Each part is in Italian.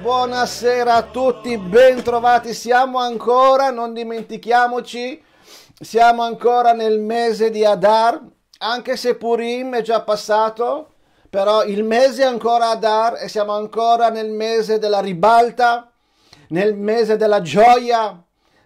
Buonasera a tutti, bentrovati. Siamo ancora, non dimentichiamoci, siamo ancora nel mese di Adar, anche se Purim è già passato, però il mese è ancora Adar e siamo ancora nel mese della ribalta, nel mese della gioia,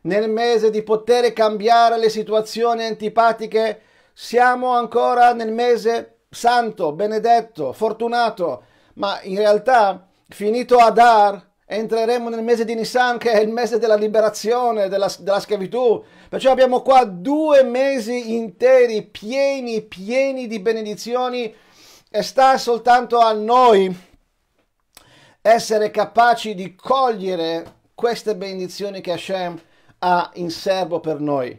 nel mese di poter cambiare le situazioni antipatiche. Siamo ancora nel mese santo, benedetto, fortunato, ma in realtà finito Adar entreremo nel mese di Nisan che è il mese della liberazione, della, della schiavitù. Perciò abbiamo qua due mesi interi, pieni, pieni di benedizioni e sta soltanto a noi essere capaci di cogliere queste benedizioni che Hashem ha in serbo per noi.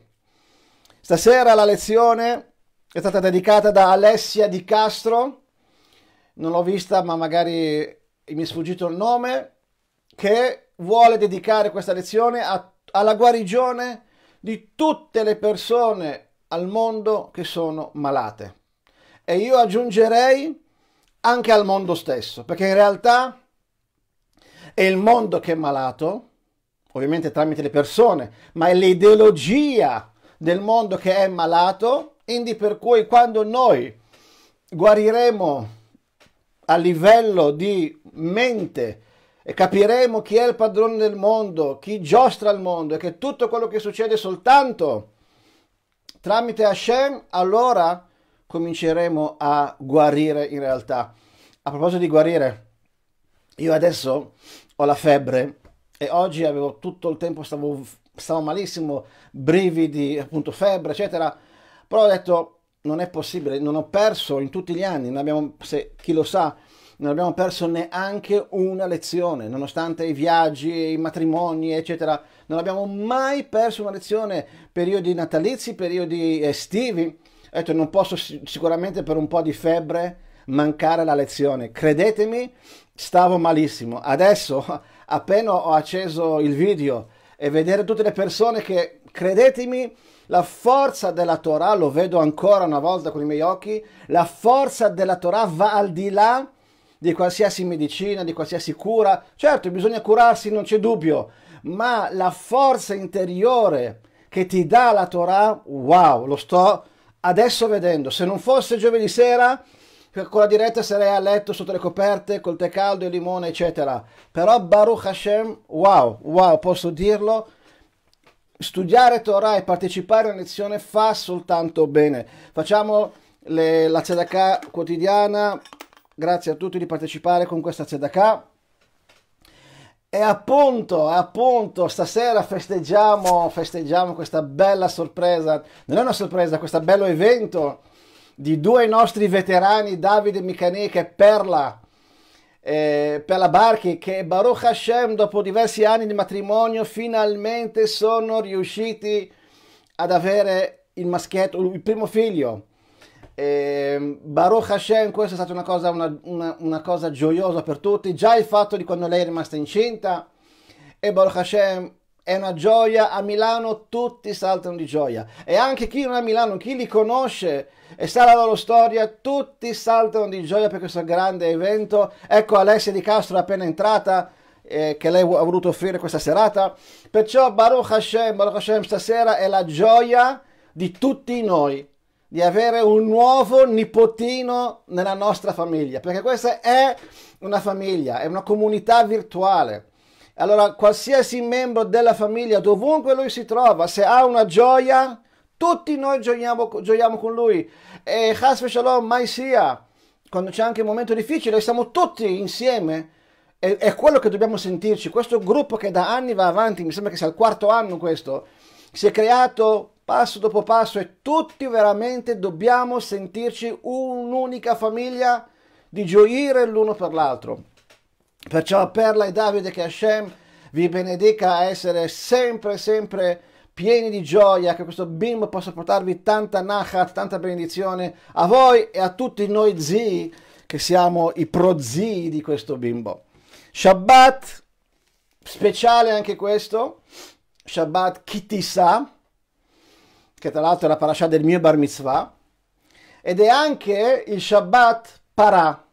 Stasera la lezione è stata dedicata da Alessia Di Castro, non l'ho vista ma magari mi è sfuggito il nome, che vuole dedicare questa lezione a, alla guarigione di tutte le persone al mondo che sono malate. E io aggiungerei anche al mondo stesso, perché in realtà è il mondo che è malato, ovviamente tramite le persone, ma è l'ideologia del mondo che è malato quindi per cui quando noi guariremo a livello di mente e capiremo chi è il padrone del mondo, chi giostra il mondo e che tutto quello che succede soltanto tramite Hashem, allora cominceremo a guarire in realtà. A proposito di guarire, io adesso ho la febbre e oggi avevo tutto il tempo, stavo, stavo malissimo, brividi, appunto febbre, eccetera però ho detto, non è possibile, non ho perso in tutti gli anni, abbiamo, se chi lo sa, non abbiamo perso neanche una lezione, nonostante i viaggi, i matrimoni, eccetera. Non abbiamo mai perso una lezione, periodi natalizi, periodi estivi. Ho detto, non posso sicuramente per un po' di febbre mancare la lezione. Credetemi, stavo malissimo. Adesso, appena ho acceso il video e vedere tutte le persone che, credetemi, la forza della Torah, lo vedo ancora una volta con i miei occhi, la forza della Torah va al di là di qualsiasi medicina, di qualsiasi cura. Certo, bisogna curarsi, non c'è dubbio, ma la forza interiore che ti dà la Torah, wow, lo sto adesso vedendo. Se non fosse giovedì sera, con la diretta sarei a letto sotto le coperte col tè caldo e limone eccetera però Baruch Hashem wow wow posso dirlo studiare Torah e partecipare a una lezione fa soltanto bene. Facciamo le, la Tzedakah quotidiana, grazie a tutti di partecipare con questa Tzedakah. E appunto, appunto, stasera festeggiamo, festeggiamo questa bella sorpresa, non è una sorpresa, questo bello evento di due nostri veterani, Davide Micanè che Perla, eh, per la Barchi che Baruch Hashem dopo diversi anni di matrimonio finalmente sono riusciti ad avere il maschietto, il primo figlio. Eh, Baruch Hashem, questa è stata una cosa, una, una, una cosa gioiosa per tutti, già il fatto di quando lei è rimasta incinta e Baruch Hashem è una gioia, a Milano tutti saltano di gioia e anche chi non è a Milano, chi li conosce e sa la loro storia, tutti saltano di gioia per questo grande evento. Ecco Alessia Di Castro appena entrata, eh, che lei ha voluto offrire questa serata, perciò Baruch Hashem, Baruch Hashem stasera è la gioia di tutti noi di avere un nuovo nipotino nella nostra famiglia, perché questa è una famiglia, è una comunità virtuale allora, qualsiasi membro della famiglia, dovunque lui si trova, se ha una gioia, tutti noi gioiamo, gioiamo con lui. E Hasve Shalom mai sia, quando c'è anche un momento difficile, siamo tutti insieme. E, è quello che dobbiamo sentirci. Questo gruppo che da anni va avanti, mi sembra che sia il quarto anno questo, si è creato passo dopo passo e tutti veramente dobbiamo sentirci un'unica famiglia di gioire l'uno per l'altro. Perciò perla e Davide che Hashem vi benedica a essere sempre, sempre pieni di gioia, che questo bimbo possa portarvi tanta nachat, tanta benedizione a voi e a tutti noi zii, che siamo i prozii di questo bimbo. Shabbat, speciale anche questo, Shabbat Kitisa, che tra l'altro è la parasha del mio bar mitzvah, ed è anche il Shabbat Parah,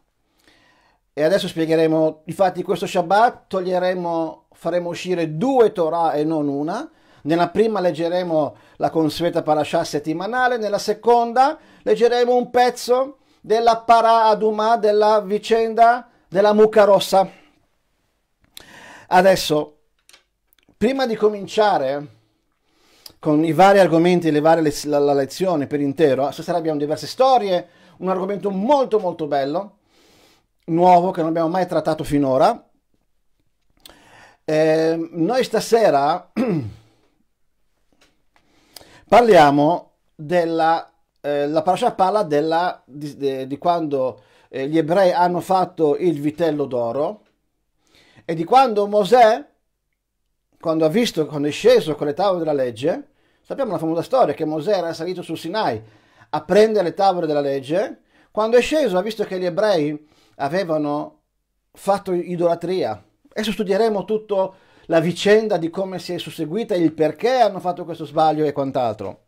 e adesso spiegheremo, infatti questo Shabbat toglieremo, faremo uscire due Torah e non una. Nella prima leggeremo la consueta parasha settimanale, nella seconda leggeremo un pezzo della para aduma della vicenda della mucca rossa. Adesso, prima di cominciare con i vari argomenti e le varie lez- la, la lezione per intero, eh, stasera abbiamo diverse storie, un argomento molto molto bello nuovo che non abbiamo mai trattato finora. Eh, noi stasera parliamo della eh, la parasha parla della, di, de, di quando eh, gli ebrei hanno fatto il vitello d'oro e di quando Mosè, quando ha visto, quando è sceso con le tavole della legge, sappiamo la famosa storia che Mosè era salito sul Sinai a prendere le tavole della legge, quando è sceso ha visto che gli ebrei avevano fatto idolatria. Adesso studieremo tutta la vicenda di come si è susseguita, il perché hanno fatto questo sbaglio e quant'altro.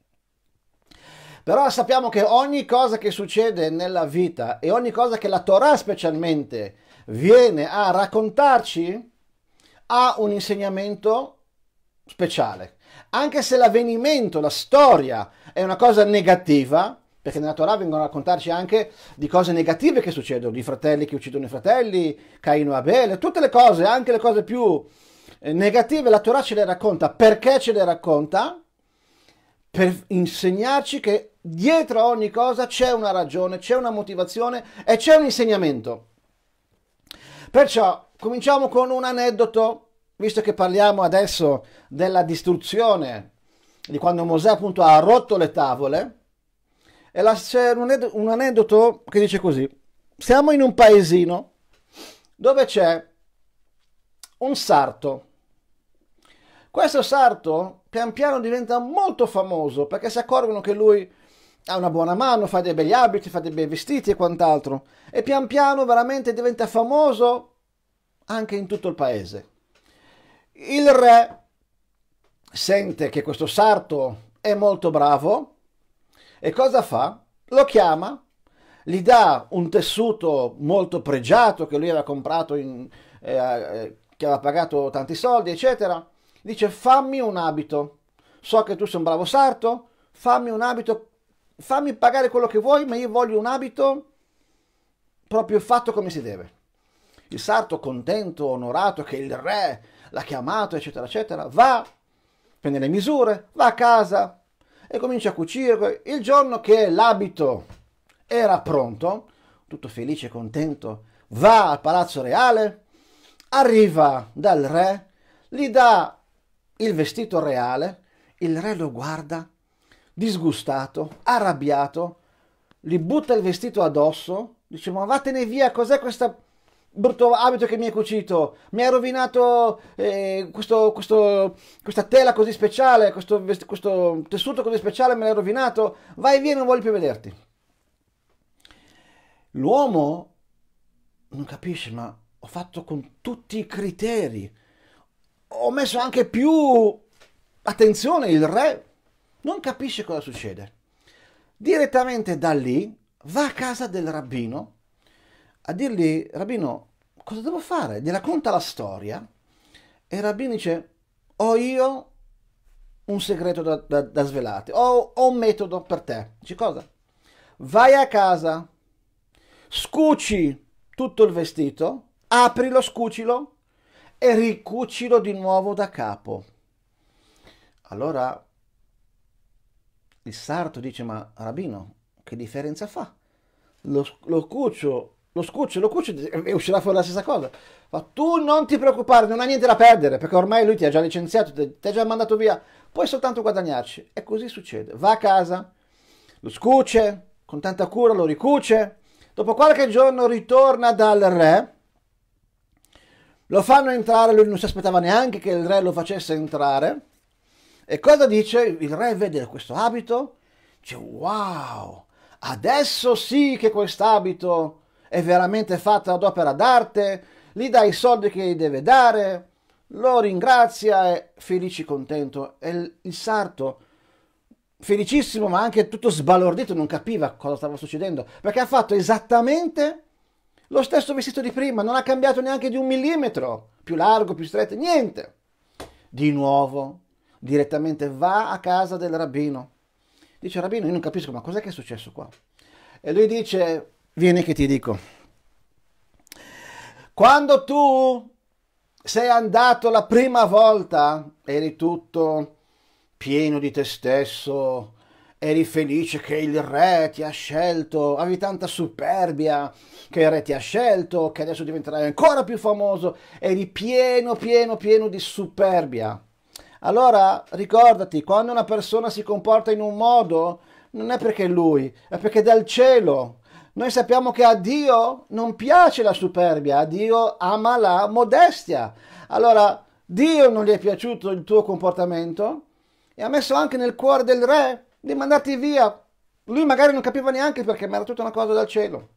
Però sappiamo che ogni cosa che succede nella vita e ogni cosa che la Torah specialmente viene a raccontarci ha un insegnamento speciale. Anche se l'avvenimento, la storia è una cosa negativa, perché nella Torah vengono a raccontarci anche di cose negative che succedono, di fratelli che uccidono i fratelli, Caino e Abele, tutte le cose, anche le cose più eh, negative, la Torah ce le racconta. Perché ce le racconta? Per insegnarci che dietro a ogni cosa c'è una ragione, c'è una motivazione e c'è un insegnamento. Perciò cominciamo con un aneddoto, visto che parliamo adesso della distruzione, di quando Mosè appunto ha rotto le tavole la, c'è un aneddoto che dice così. Siamo in un paesino dove c'è un sarto. Questo sarto pian piano diventa molto famoso perché si accorgono che lui ha una buona mano, fa dei begli abiti, fa dei bei vestiti e quant'altro. E pian piano veramente diventa famoso anche in tutto il paese. Il re sente che questo sarto è molto bravo e cosa fa? Lo chiama, gli dà un tessuto molto pregiato che lui aveva comprato, in, eh, eh, che aveva pagato tanti soldi, eccetera. Dice fammi un abito, so che tu sei un bravo sarto, fammi un abito, fammi pagare quello che vuoi, ma io voglio un abito proprio fatto come si deve. Il sarto contento, onorato che il re l'ha chiamato, eccetera, eccetera, va, prende le misure, va a casa, e cominci a cucire. Il giorno che l'abito era pronto, tutto felice e contento, va al palazzo reale, arriva dal re, gli dà il vestito reale, il re lo guarda, disgustato, arrabbiato, gli butta il vestito addosso, dice ma vattene via, cos'è questa brutto abito che mi hai cucito, mi hai rovinato eh, questo, questo, questa tela così speciale, questo, questo tessuto così speciale, me l'hai rovinato, vai via, non voglio più vederti. L'uomo non capisce, ma ho fatto con tutti i criteri, ho messo anche più attenzione, il re non capisce cosa succede. Direttamente da lì va a casa del rabbino a dirgli, rabbino, cosa devo fare? Gli racconta la storia e il rabbino dice, ho io un segreto da, da, da svelarti, ho, ho, un metodo per te. Dice cosa? Vai a casa, scuci tutto il vestito, aprilo, scucilo e ricucilo di nuovo da capo. Allora il sarto dice, ma rabbino, che differenza fa? Lo, lo cucio lo scuccio, lo cuccio e uscirà fuori la stessa cosa. Ma tu non ti preoccupare, non hai niente da perdere, perché ormai lui ti ha già licenziato, ti ha già mandato via, puoi soltanto guadagnarci. E così succede. Va a casa, lo scuce, con tanta cura lo ricuce, dopo qualche giorno ritorna dal re, lo fanno entrare, lui non si aspettava neanche che il re lo facesse entrare. E cosa dice? Il re vede questo abito, dice wow, adesso sì che quest'abito è veramente fatta ad opera d'arte, gli dà i soldi che gli deve dare, lo ringrazia è felice e contento. E il sarto, felicissimo ma anche tutto sbalordito, non capiva cosa stava succedendo, perché ha fatto esattamente lo stesso vestito di prima, non ha cambiato neanche di un millimetro, più largo, più stretto, niente. Di nuovo, direttamente va a casa del rabbino. Dice, rabbino, io non capisco, ma cos'è che è successo qua? E lui dice, Vieni che ti dico. Quando tu sei andato la prima volta, eri tutto pieno di te stesso, eri felice che il re ti ha scelto, avevi tanta superbia che il re ti ha scelto, che adesso diventerai ancora più famoso, eri pieno, pieno, pieno di superbia. Allora ricordati, quando una persona si comporta in un modo, non è perché lui, è perché dal cielo noi sappiamo che a Dio non piace la superbia, a Dio ama la modestia. Allora, Dio non gli è piaciuto il tuo comportamento e ha messo anche nel cuore del re di mandarti via. Lui magari non capiva neanche perché, ma era tutta una cosa dal cielo.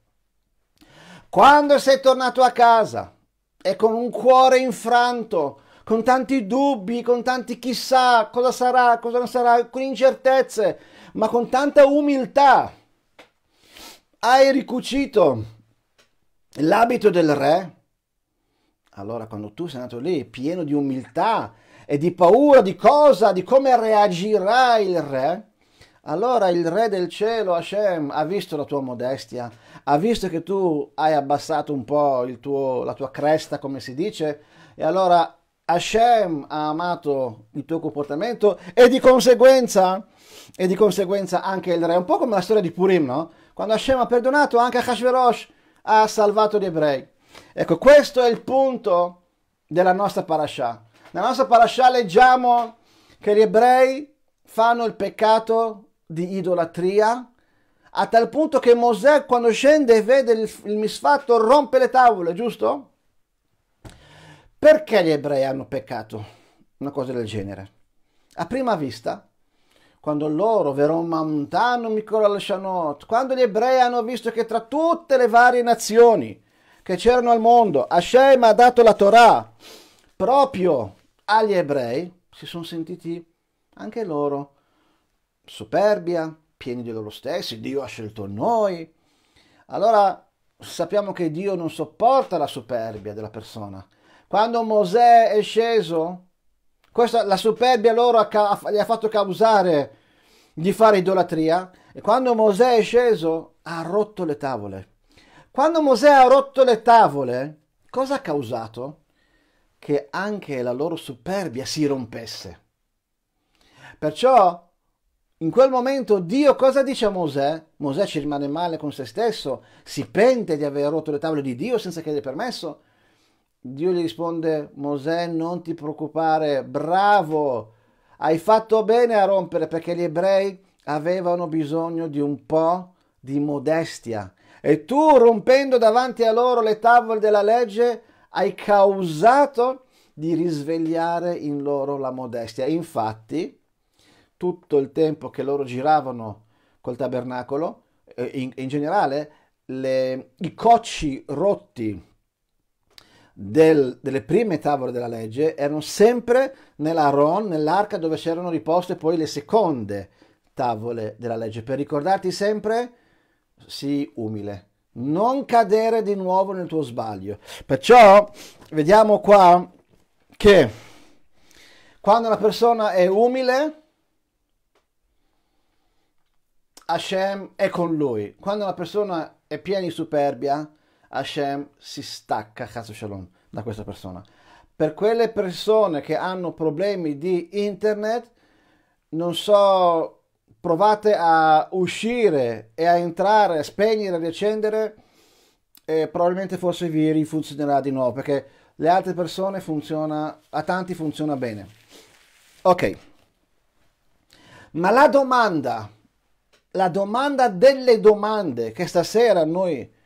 Quando sei tornato a casa e con un cuore infranto, con tanti dubbi, con tanti chissà cosa sarà, cosa non sarà, con incertezze, ma con tanta umiltà, hai ricucito l'abito del re? Allora quando tu sei andato lì pieno di umiltà e di paura di cosa, di come reagirà il re, allora il re del cielo, Hashem, ha visto la tua modestia, ha visto che tu hai abbassato un po' tuo, la tua cresta, come si dice, e allora Hashem ha amato il tuo comportamento e di conseguenza, e di conseguenza anche il re. Un po' come la storia di Purim, no? quando Hashem ha perdonato anche a Hashverosh, ha salvato gli ebrei. Ecco, questo è il punto della nostra parasha. Nella nostra parasha leggiamo che gli ebrei fanno il peccato di idolatria, a tal punto che Mosè quando scende e vede il, il misfatto rompe le tavole, giusto? Perché gli ebrei hanno peccato? Una cosa del genere. A prima vista quando loro veron montano Micola Shanot, quando gli ebrei hanno visto che tra tutte le varie nazioni che c'erano al mondo, Hashem ha dato la Torah proprio agli ebrei, si sono sentiti anche loro superbia, pieni di loro stessi, Dio ha scelto noi. Allora sappiamo che Dio non sopporta la superbia della persona. Quando Mosè è sceso questa, la superbia loro ha, gli ha fatto causare di fare idolatria e quando Mosè è sceso ha rotto le tavole. Quando Mosè ha rotto le tavole, cosa ha causato? Che anche la loro superbia si rompesse. Perciò in quel momento Dio cosa dice a Mosè? Mosè ci rimane male con se stesso, si pente di aver rotto le tavole di Dio senza chiedere permesso Dio gli risponde, Mosè, non ti preoccupare, bravo, hai fatto bene a rompere perché gli ebrei avevano bisogno di un po' di modestia. E tu, rompendo davanti a loro le tavole della legge, hai causato di risvegliare in loro la modestia. Infatti, tutto il tempo che loro giravano col tabernacolo, eh, in, in generale, le, i cocci rotti del, delle prime tavole della legge erano sempre nella Ron, nell'arca dove c'erano riposte poi le seconde tavole della legge. Per ricordarti sempre, sii umile, non cadere di nuovo nel tuo sbaglio. Perciò vediamo qua che quando una persona è umile, Hashem è con lui. Quando una persona è piena di superbia, Hashem si stacca, Chazzo Shalom, da questa persona. Per quelle persone che hanno problemi di internet, non so, provate a uscire e a entrare, a spegnere, a riaccendere, e probabilmente forse vi rifunzionerà di nuovo, perché le altre persone funziona, a tanti funziona bene. Ok. Ma la domanda, la domanda delle domande che stasera noi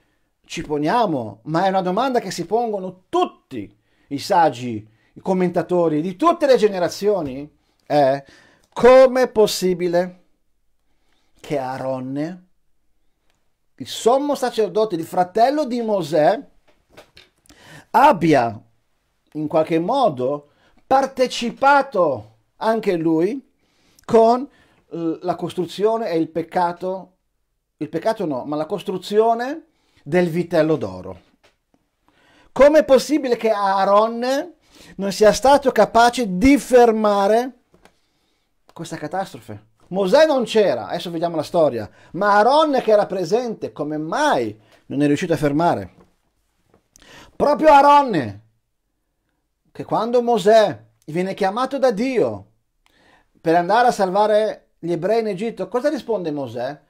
ci poniamo, ma è una domanda che si pongono tutti i saggi, i commentatori di tutte le generazioni, è come è possibile che Aaron, il sommo sacerdote, il fratello di Mosè, abbia in qualche modo partecipato anche lui con eh, la costruzione e il peccato, il peccato no, ma la costruzione del vitello d'oro. Com'è possibile che Aaron non sia stato capace di fermare questa catastrofe? Mosè non c'era, adesso vediamo la storia, ma Aaron che era presente, come mai non è riuscito a fermare? Proprio Aaron, che quando Mosè viene chiamato da Dio per andare a salvare gli ebrei in Egitto, cosa risponde Mosè?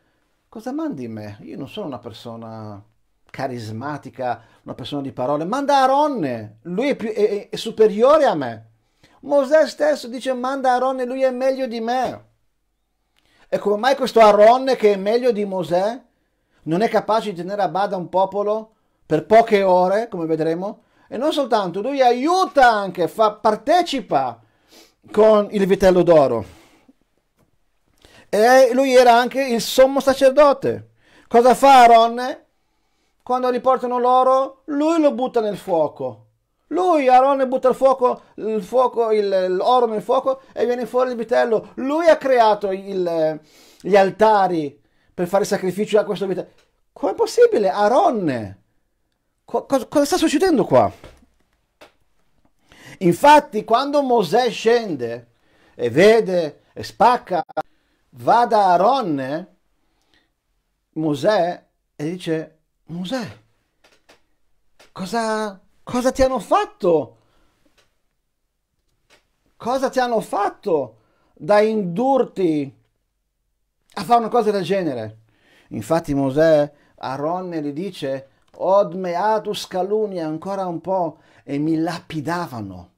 Cosa mandi in me? Io non sono una persona carismatica, una persona di parole, manda Aronne, lui è, più, è, è superiore a me. Mosè stesso dice manda Aronne, lui è meglio di me. E come mai questo Aronne che è meglio di Mosè non è capace di tenere a bada un popolo per poche ore, come vedremo? E non soltanto, lui aiuta anche, fa, partecipa con il vitello d'oro. E lui era anche il sommo sacerdote. Cosa fa Aronne? Quando riportano l'oro, lui lo butta nel fuoco. Lui, Aaron, butta il fuoco, il fuoco il, l'oro nel fuoco e viene fuori il vitello. Lui ha creato il, gli altari per fare sacrificio a questo vitello. Com'è possibile? Aaron! Co- cosa, cosa sta succedendo qua? Infatti, quando Mosè scende e vede e spacca, va da Aaron, Mosè e dice: Mosè, cosa, cosa ti hanno fatto? Cosa ti hanno fatto da indurti a fare una cosa del genere? Infatti Mosè a Ronne gli dice, Od meatus calunnia ancora un po' e mi lapidavano.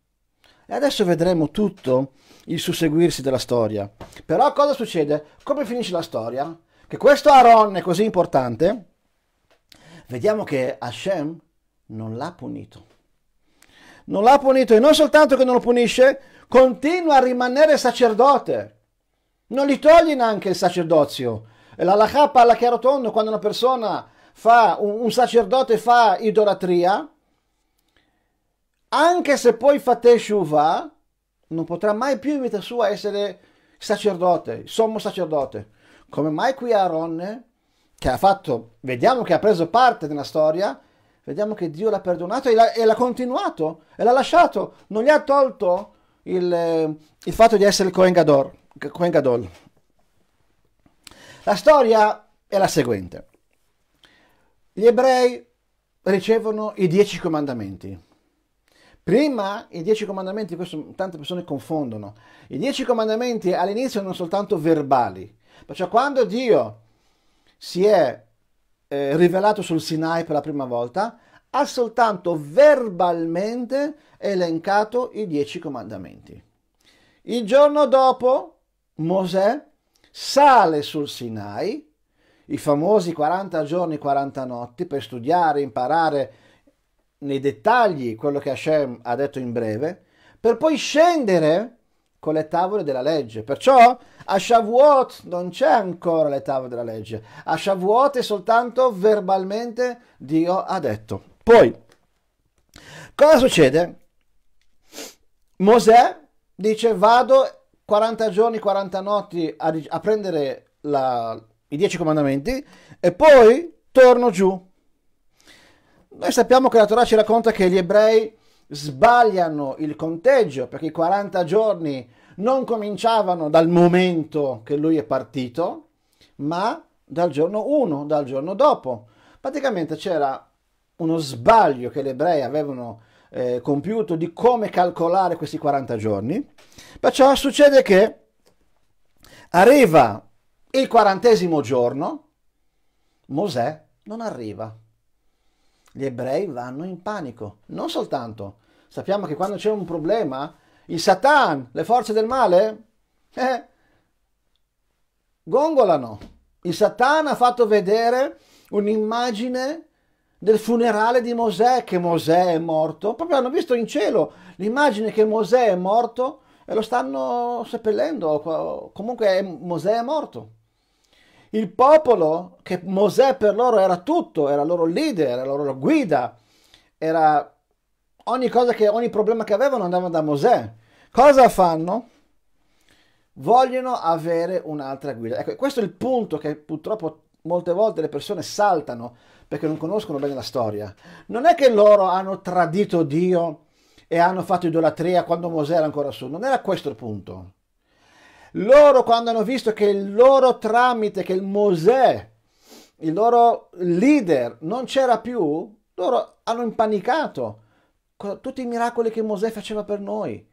E adesso vedremo tutto il susseguirsi della storia. Però cosa succede? Come finisce la storia? Che questo Aaron è così importante vediamo che Hashem non l'ha punito. Non l'ha punito e non soltanto che non lo punisce, continua a rimanere sacerdote. Non gli toglie neanche il sacerdozio. E La Lacha parla chiaro tondo quando una persona fa, un, un sacerdote fa idolatria, anche se poi fa teshuva, non potrà mai più in vita sua essere sacerdote, sommo sacerdote. Come mai qui Aaron che ha fatto, vediamo che ha preso parte nella storia, vediamo che Dio l'ha perdonato e l'ha, e l'ha continuato e l'ha lasciato, non gli ha tolto il, eh, il fatto di essere il Cohen, Gadol, La storia è la seguente. Gli ebrei ricevono i dieci comandamenti. Prima i dieci comandamenti, questo tante persone confondono, i dieci comandamenti all'inizio erano soltanto verbali, perciò quando Dio si è eh, rivelato sul Sinai per la prima volta, ha soltanto verbalmente elencato i dieci comandamenti. Il giorno dopo Mosè sale sul Sinai, i famosi 40 giorni e 40 notti, per studiare, imparare nei dettagli quello che Hashem ha detto in breve, per poi scendere con le tavole della legge. Perciò a Shavuot non c'è ancora l'età della legge, a Shavuot è soltanto verbalmente Dio ha detto. Poi, cosa succede? Mosè dice vado 40 giorni, 40 notti a, a prendere la, i 10 comandamenti e poi torno giù. Noi sappiamo che la Torah ci racconta che gli ebrei sbagliano il conteggio perché i 40 giorni non cominciavano dal momento che lui è partito, ma dal giorno 1, dal giorno dopo. Praticamente c'era uno sbaglio che gli ebrei avevano eh, compiuto di come calcolare questi 40 giorni. Perciò succede che arriva il quarantesimo giorno, Mosè non arriva. Gli ebrei vanno in panico. Non soltanto. Sappiamo che quando c'è un problema il Satan, le forze del male? Eh, gongolano. Il Satan ha fatto vedere un'immagine del funerale di Mosè, che Mosè è morto. Proprio hanno visto in cielo l'immagine che Mosè è morto e lo stanno seppellendo. Comunque Mosè è morto. Il popolo, che Mosè per loro era tutto, era il loro leader, era la loro guida, era ogni, cosa che, ogni problema che avevano andavano da Mosè. Cosa fanno? Vogliono avere un'altra guida. Ecco, questo è il punto che purtroppo molte volte le persone saltano perché non conoscono bene la storia. Non è che loro hanno tradito Dio e hanno fatto idolatria quando Mosè era ancora su, non era questo il punto. Loro quando hanno visto che il loro tramite, che il Mosè, il loro leader non c'era più, loro hanno impanicato tutti i miracoli che Mosè faceva per noi,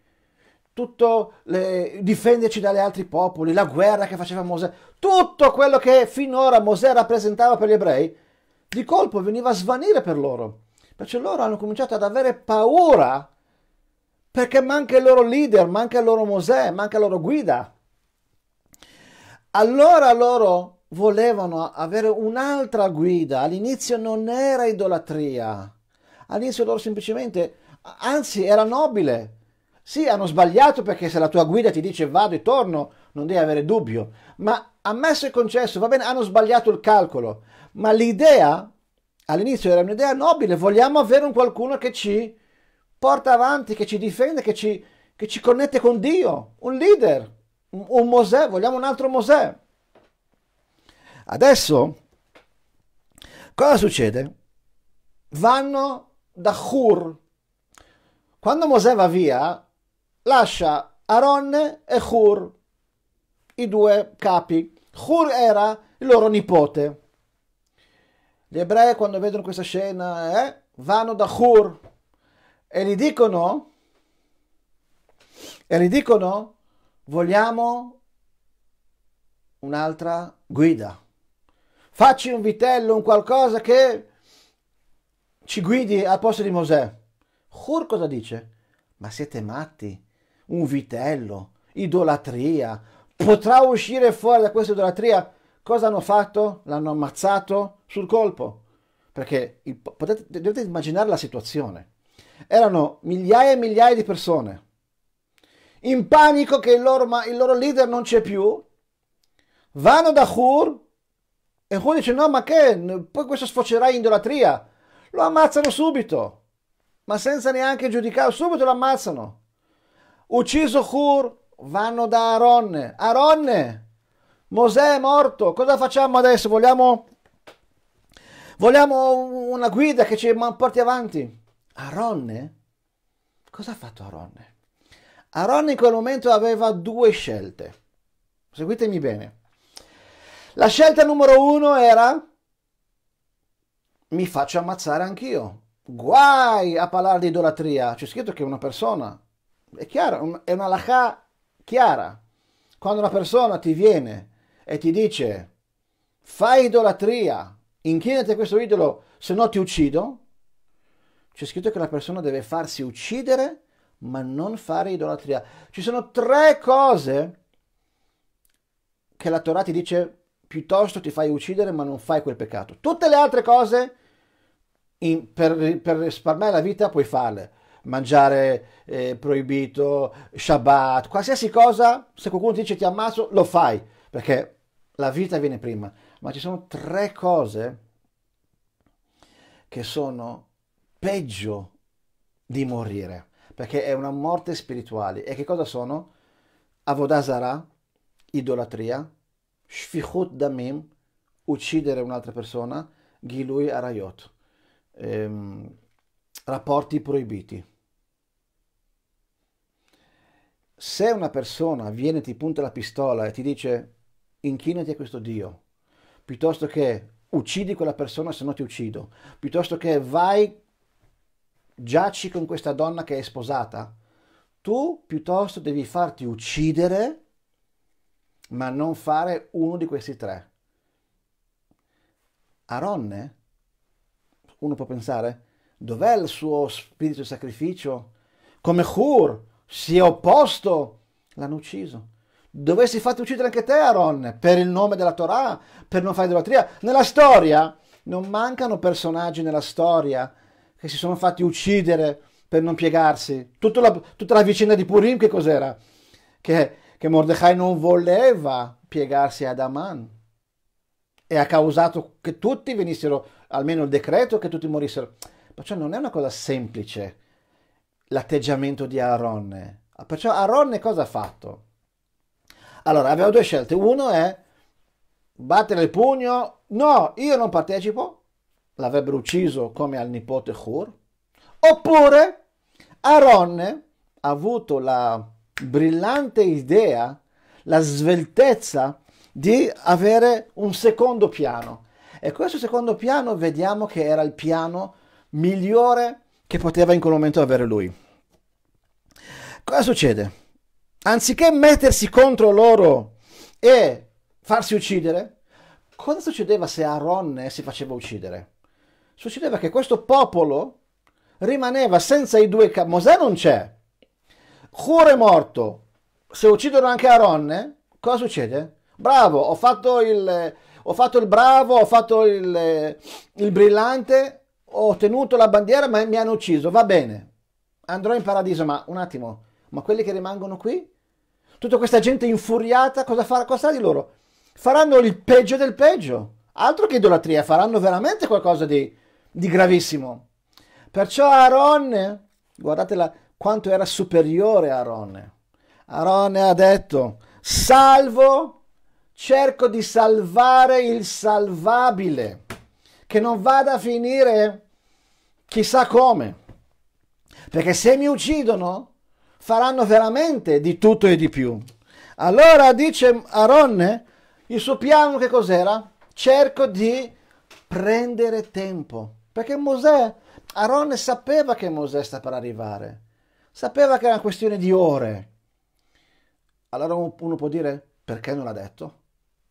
tutto le, difenderci dagli altri popoli, la guerra che faceva Mosè, tutto quello che finora Mosè rappresentava per gli ebrei, di colpo veniva a svanire per loro. Perciò loro hanno cominciato ad avere paura perché manca il loro leader, manca il loro Mosè, manca la loro guida. Allora loro volevano avere un'altra guida. All'inizio non era idolatria All'inizio loro semplicemente, anzi era nobile. Sì, hanno sbagliato perché se la tua guida ti dice vado e torno, non devi avere dubbio, ma ammesso e concesso, va bene, hanno sbagliato il calcolo, ma l'idea all'inizio era un'idea nobile, vogliamo avere un qualcuno che ci porta avanti, che ci difende, che ci, che ci connette con Dio, un leader, un, un Mosè, vogliamo un altro Mosè. Adesso, cosa succede? Vanno da Hur. Quando Mosè va via, lascia Aronne e Hur, i due capi. Hur era il loro nipote. Gli ebrei quando vedono questa scena eh, vanno da Hur e gli dicono, e gli dicono, vogliamo un'altra guida. Facci un vitello, un qualcosa che ci guidi al posto di Mosè. Hur cosa dice? Ma siete matti? Un vitello? Idolatria? Potrà uscire fuori da questa idolatria? Cosa hanno fatto? L'hanno ammazzato sul colpo. Perché il, potete, dovete immaginare la situazione. Erano migliaia e migliaia di persone in panico che il loro, il loro leader non c'è più. Vanno da Hur e Hur dice no ma che? Poi questo sfocerà in idolatria lo ammazzano subito, ma senza neanche giudicare, subito lo ammazzano. Ucciso Hur, vanno da Aronne. Aronne, Mosè è morto, cosa facciamo adesso? Vogliamo, vogliamo una guida che ci porti avanti. Aronne? Cosa ha fatto Aronne? Aronne in quel momento aveva due scelte. Seguitemi bene. La scelta numero uno era mi faccio ammazzare anch'io. Guai a parlare di idolatria. C'è scritto che una persona. È chiaro, è una lacha chiara. Quando una persona ti viene e ti dice fai idolatria, inchinati a questo idolo, se no ti uccido, c'è scritto che la persona deve farsi uccidere ma non fare idolatria. Ci sono tre cose che la Torah ti dice piuttosto ti fai uccidere ma non fai quel peccato. Tutte le altre cose in, per, per, risparmiare la vita puoi farle. Mangiare eh, proibito, Shabbat, qualsiasi cosa, se qualcuno ti dice ti ammazzo, lo fai, perché la vita viene prima. Ma ci sono tre cose che sono peggio di morire, perché è una morte spirituale. E che cosa sono? Avodazara, idolatria, shfichut damim, uccidere un'altra persona, gilui arayot ehm, rapporti proibiti. Se una persona viene, ti punta la pistola e ti dice inchinati a questo Dio, piuttosto che uccidi quella persona se no ti uccido, piuttosto che vai, giaci con questa donna che è sposata, tu piuttosto devi farti uccidere, ma non fare uno di questi tre. Aronne eh? uno può pensare, dov'è il suo spirito di sacrificio? Come Hur si è opposto, l'hanno ucciso. Dovessi fatti uccidere anche te, Aaron, per il nome della Torah, per non fare idolatria. Nella storia non mancano personaggi nella storia che si sono fatti uccidere per non piegarsi. Tutta la, tutta la vicenda di Purim che cos'era? Che, che Mordecai non voleva piegarsi ad Aman e ha causato che tutti venissero almeno il decreto che tutti morissero. Perciò non è una cosa semplice l'atteggiamento di Aaron. Perciò Aaron cosa ha fatto? Allora, aveva due scelte. Uno è battere il pugno, no, io non partecipo, l'avrebbero ucciso come al nipote Hur. Oppure Aaron ha avuto la brillante idea, la sveltezza di avere un secondo piano. E questo secondo piano vediamo che era il piano migliore che poteva in quel momento avere lui. Cosa succede? Anziché mettersi contro loro e farsi uccidere, cosa succedeva se Aaron si faceva uccidere? Succedeva che questo popolo rimaneva senza i due capi. Mosè non c'è. Cuore è morto. Se uccidono anche Aaron, cosa succede? Bravo, ho fatto il, ho fatto il bravo, ho fatto il, eh, il brillante, ho tenuto la bandiera ma mi hanno ucciso, va bene, andrò in paradiso, ma un attimo, ma quelli che rimangono qui? Tutta questa gente infuriata, cosa farà, cosa sarà di loro? Faranno il peggio del peggio, altro che idolatria, faranno veramente qualcosa di, di gravissimo. Perciò Aaron, guardate la, quanto era superiore a Aaron. Aaron ha detto, salvo cerco di salvare il salvabile, che non vada a finire chissà come. Perché se mi uccidono, faranno veramente di tutto e di più. Allora dice Aronne, il suo piano che cos'era? Cerco di prendere tempo. Perché Mosè, Aronne sapeva che Mosè sta per arrivare. Sapeva che era una questione di ore. Allora uno può dire, perché non l'ha detto?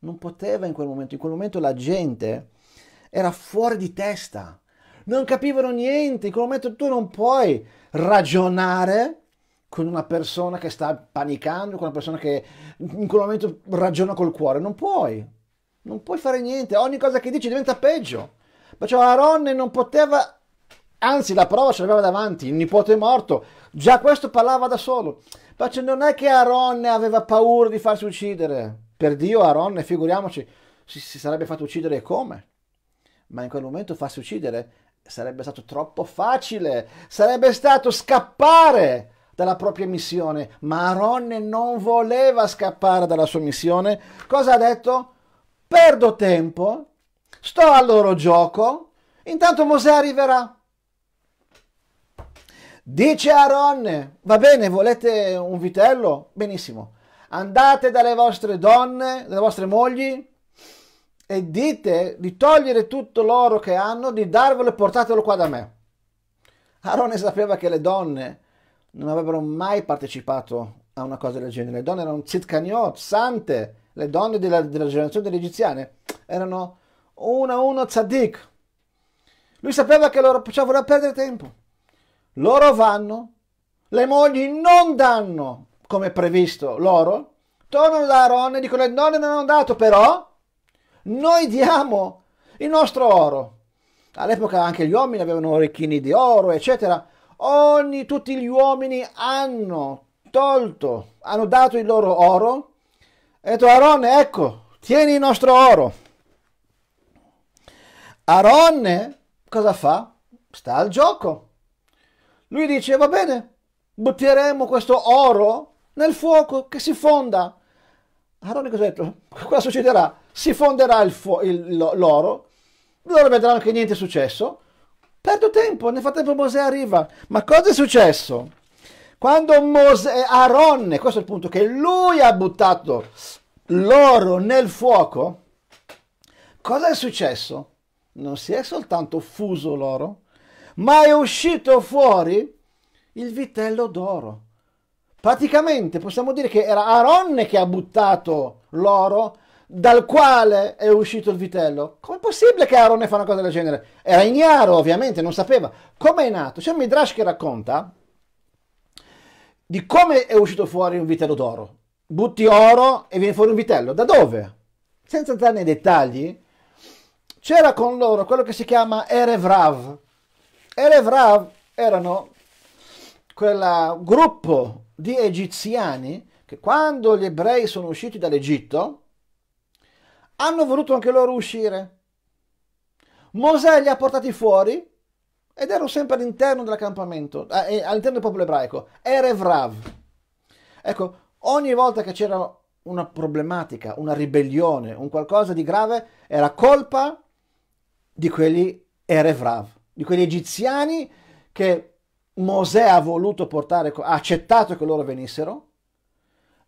non poteva in quel momento, in quel momento la gente era fuori di testa, non capivano niente, in quel momento tu non puoi ragionare con una persona che sta panicando, con una persona che in quel momento ragiona col cuore, non puoi, non puoi fare niente, ogni cosa che dici diventa peggio. Perciò Aaron non poteva, anzi la prova ce l'aveva davanti, il nipote morto, già questo parlava da solo. Perciò non è che Aaron aveva paura di farsi uccidere, per Dio Aaron, figuriamoci, si, si sarebbe fatto uccidere come? Ma in quel momento farsi uccidere sarebbe stato troppo facile, sarebbe stato scappare dalla propria missione, ma Aaron non voleva scappare dalla sua missione. Cosa ha detto? Perdo tempo, sto al loro gioco, intanto Mosè arriverà. Dice Aaron, va bene, volete un vitello? Benissimo, andate dalle vostre donne, dalle vostre mogli e dite di togliere tutto l'oro che hanno, di darvelo e portatelo qua da me. Aarone sapeva che le donne non avrebbero mai partecipato a una cosa del genere. Le donne erano zitkaniot, sante, le donne della, della generazione delle egiziane erano una a uno tzaddik. Lui sapeva che loro facevano cioè, perdere tempo. Loro vanno, le mogli non danno come previsto loro, tornano da Aaron e dicono no, non hanno dato però, noi diamo il nostro oro. All'epoca anche gli uomini avevano orecchini di oro, eccetera. Ogni, tutti gli uomini hanno tolto, hanno dato il loro oro e detto Aaron, ecco, tieni il nostro oro. Aaron cosa fa? Sta al gioco. Lui dice, va bene, butteremo questo oro nel fuoco che si fonda. Aaron cosa ha detto? Cosa succederà? Si fonderà il fu- il, l'oro, loro vedranno che niente è successo. Perdo tempo, nel frattempo Mosè arriva. Ma cosa è successo? Quando Mosè, eh, Aaron, questo è il punto, che lui ha buttato l'oro nel fuoco, cosa è successo? Non si è soltanto fuso l'oro, ma è uscito fuori il vitello d'oro. Praticamente possiamo dire che era Aronne che ha buttato l'oro dal quale è uscito il vitello. Com'è possibile che Aronne fa una cosa del genere? Era ignaro, ovviamente, non sapeva. Come è nato? C'è cioè, un Midrash che racconta di come è uscito fuori un vitello d'oro. Butti oro e viene fuori un vitello. Da dove? Senza entrare nei dettagli, c'era con loro quello che si chiama Erevrav. Erevrav erano quel gruppo di egiziani che quando gli ebrei sono usciti dall'Egitto hanno voluto anche loro uscire. Mosè li ha portati fuori ed ero sempre all'interno dell'accampamento, eh, eh, all'interno del popolo ebraico, Erevrav. Ecco, ogni volta che c'era una problematica, una ribellione, un qualcosa di grave, era colpa di quelli Erevrav, di quegli egiziani che Mosè ha voluto portare, ha accettato che loro venissero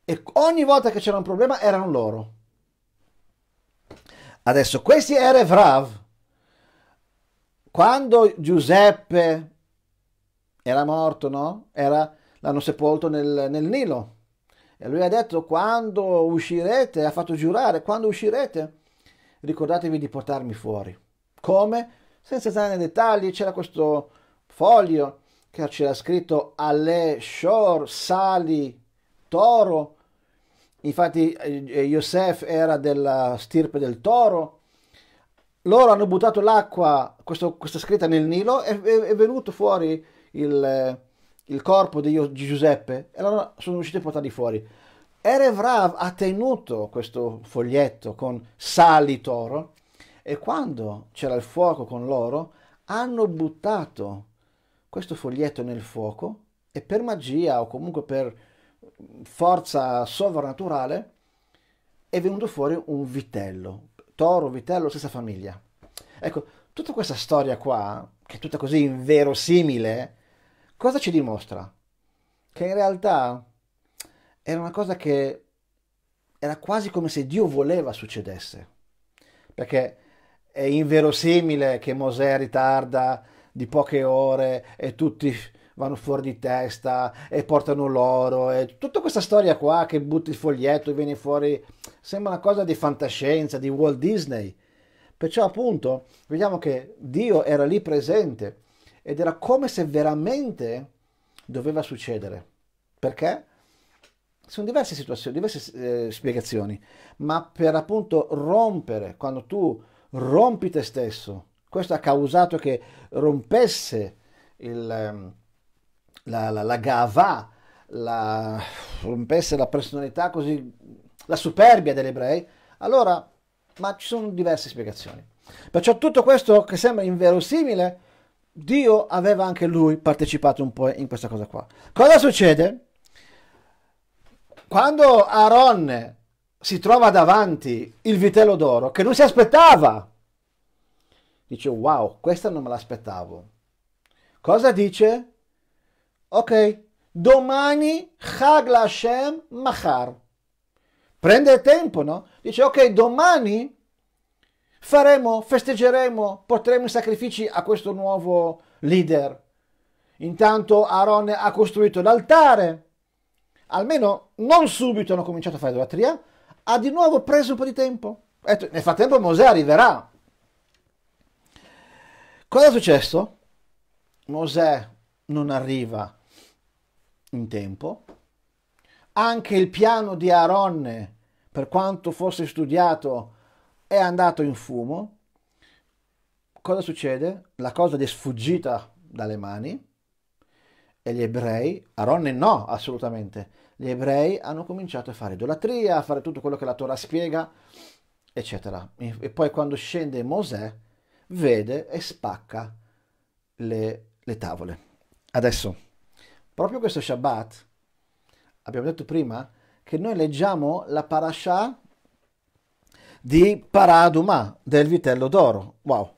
e ogni volta che c'era un problema erano loro. Adesso, questi erano Erevrav, quando Giuseppe era morto, no? Era, l'hanno sepolto nel, nel Nilo. E lui ha detto, quando uscirete, ha fatto giurare, quando uscirete, ricordatevi di portarmi fuori. Come? Senza entrare nei dettagli, c'era questo foglio che c'era scritto Alle Shor Sali Toro. Infatti eh, Yosef era della stirpe del toro. Loro hanno buttato l'acqua, questo, questa scritta nel Nilo, è, è venuto fuori il, eh, il corpo di, di, Giuseppe e allora sono riusciti a portarli fuori. Erevrav ha tenuto questo foglietto con sali toro e quando c'era il fuoco con loro hanno buttato questo foglietto nel fuoco e per magia o comunque per forza sovrannaturale è venuto fuori un vitello, toro, vitello, stessa famiglia. Ecco, tutta questa storia qua, che è tutta così inverosimile, cosa ci dimostra? Che in realtà era una cosa che era quasi come se Dio voleva succedesse. Perché è inverosimile che Mosè ritarda di poche ore e tutti vanno fuori di testa e portano l'oro e tutta questa storia qua che butti il foglietto e vieni fuori sembra una cosa di fantascienza di Walt Disney perciò appunto vediamo che Dio era lì presente ed era come se veramente doveva succedere perché? sono diverse situazioni, diverse eh, spiegazioni, ma per appunto rompere, quando tu rompi te stesso, questo ha causato che rompesse il, ehm, la, la, la gava, la, rompesse la personalità così, la superbia degli ebrei, allora, ma ci sono diverse spiegazioni. Perciò tutto questo che sembra inverosimile, Dio aveva anche lui partecipato un po' in questa cosa qua. Cosa succede? Quando Aaron si trova davanti il vitello d'oro, che non si aspettava, Dice, wow, questa non me l'aspettavo. Cosa dice? Ok, domani Chag Hashem Machar. Prende tempo, no? Dice, ok, domani faremo, festeggeremo, porteremo i sacrifici a questo nuovo leader. Intanto Aaron ha costruito l'altare. Almeno non subito hanno cominciato a fare idolatria, ha di nuovo preso un po' di tempo. Nel frattempo Mosè arriverà, Cosa è successo? Mosè non arriva in tempo, anche il piano di Aaronne, per quanto fosse studiato, è andato in fumo. Cosa succede? La cosa gli è sfuggita dalle mani e gli ebrei, Aaronne no, assolutamente, gli ebrei hanno cominciato a fare idolatria, a fare tutto quello che la Torah spiega, eccetera. E poi quando scende Mosè, vede e spacca le, le tavole. Adesso, proprio questo Shabbat, abbiamo detto prima che noi leggiamo la parasha di Paraduma del vitello d'oro. Wow!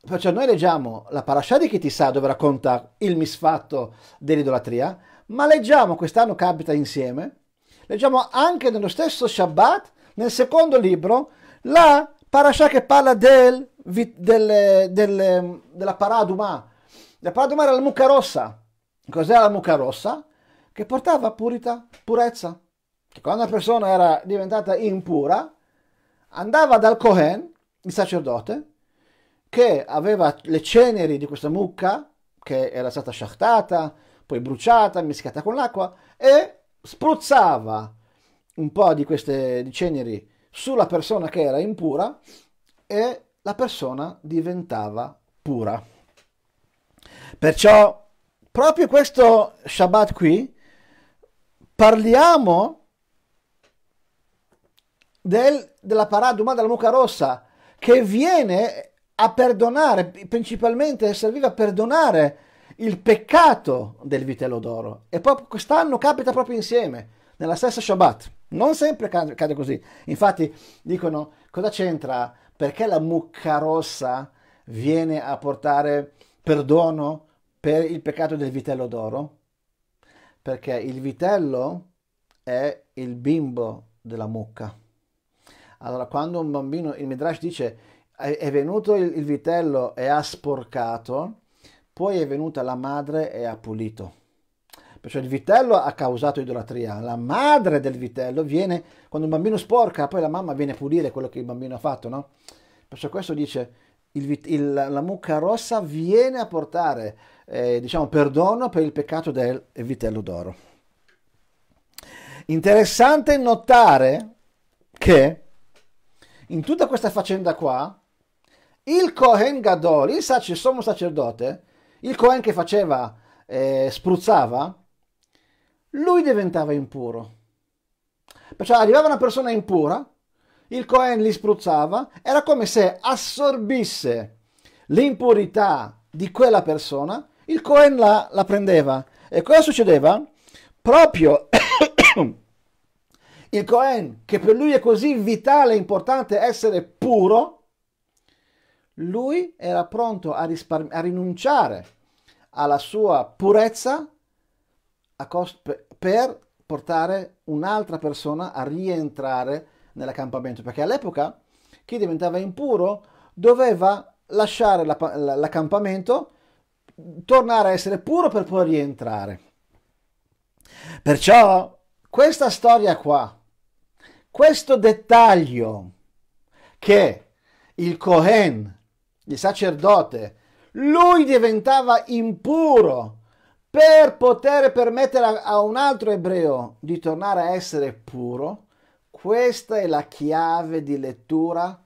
Perciò noi leggiamo la parasha di chi ti sa dove racconta il misfatto dell'idolatria, ma leggiamo quest'anno capita insieme, leggiamo anche nello stesso Shabbat, nel secondo libro, la parasha che parla del, del, del, della Paraduma. La Paraduma era la mucca rossa. Cos'è la mucca rossa? Che portava purità, purezza. Che quando una persona era diventata impura, andava dal Cohen, il sacerdote, che aveva le ceneri di questa mucca, che era stata sciachtata, poi bruciata, mischiata con l'acqua, e spruzzava un po' di queste di ceneri sulla persona che era impura e la persona diventava pura. Perciò proprio questo Shabbat qui parliamo del, della paraduma della mucca rossa che viene a perdonare, principalmente serviva a perdonare il peccato del vitello d'oro. E poi quest'anno capita proprio insieme, nella stessa Shabbat. Non sempre cade così. Infatti dicono cosa c'entra? Perché la mucca rossa viene a portare perdono per il peccato del vitello d'oro? Perché il vitello è il bimbo della mucca. Allora, quando un bambino, il Midrash dice, è venuto il, vitello e ha sporcato, poi è venuta la madre e ha pulito. Perciò il vitello ha causato idolatria, la madre del vitello viene, quando un bambino sporca, poi la mamma viene a pulire quello che il bambino ha fatto, no? Perciò questo dice, il, il, la mucca rossa viene a portare, eh, diciamo, perdono per il peccato del vitello d'oro. Interessante notare che in tutta questa faccenda qua, il Cohen Gadol, il, sac- il sommo sacerdote, il Cohen che faceva, eh, spruzzava, lui diventava impuro. Perciò arrivava una persona impura, il Cohen li spruzzava, era come se assorbisse l'impurità di quella persona, il Cohen la, la prendeva. E cosa succedeva? Proprio il Cohen, che per lui è così vitale e importante essere puro, lui era pronto a, a rinunciare alla sua purezza cost- per portare un'altra persona a rientrare nell'accampamento, perché all'epoca chi diventava impuro doveva lasciare la, la, l'accampamento, tornare a essere puro per poi rientrare. Perciò questa storia qua, questo dettaglio che il Cohen, il sacerdote, lui diventava impuro per poter permettere a un altro ebreo di tornare a essere puro, questa è la chiave di lettura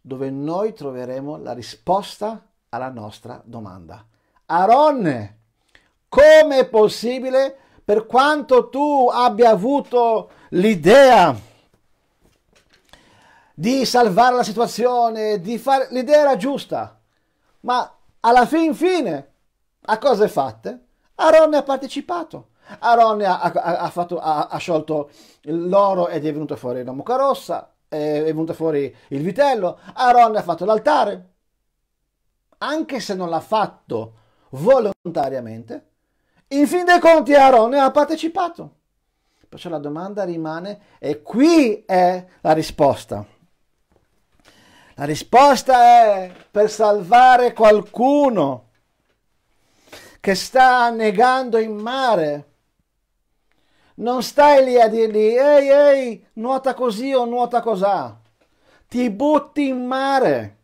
dove noi troveremo la risposta alla nostra domanda. Aaron, come è possibile, per quanto tu abbia avuto l'idea di salvare la situazione, di fare... l'idea era giusta, ma alla fin fine a cose fatte Aronne ha partecipato. Aaron ha, ha, fatto, ha, ha sciolto l'oro ed è venuto fuori la mucca rossa, è venuto fuori il vitello, Aaron ha fatto l'altare. Anche se non l'ha fatto volontariamente, in fin dei conti Aronne ha partecipato. Perciò la domanda rimane e qui è la risposta. La risposta è per salvare qualcuno che sta annegando in mare. Non stai lì a dirgli, ehi, ehi, nuota così o nuota cos'ha. Ti butti in mare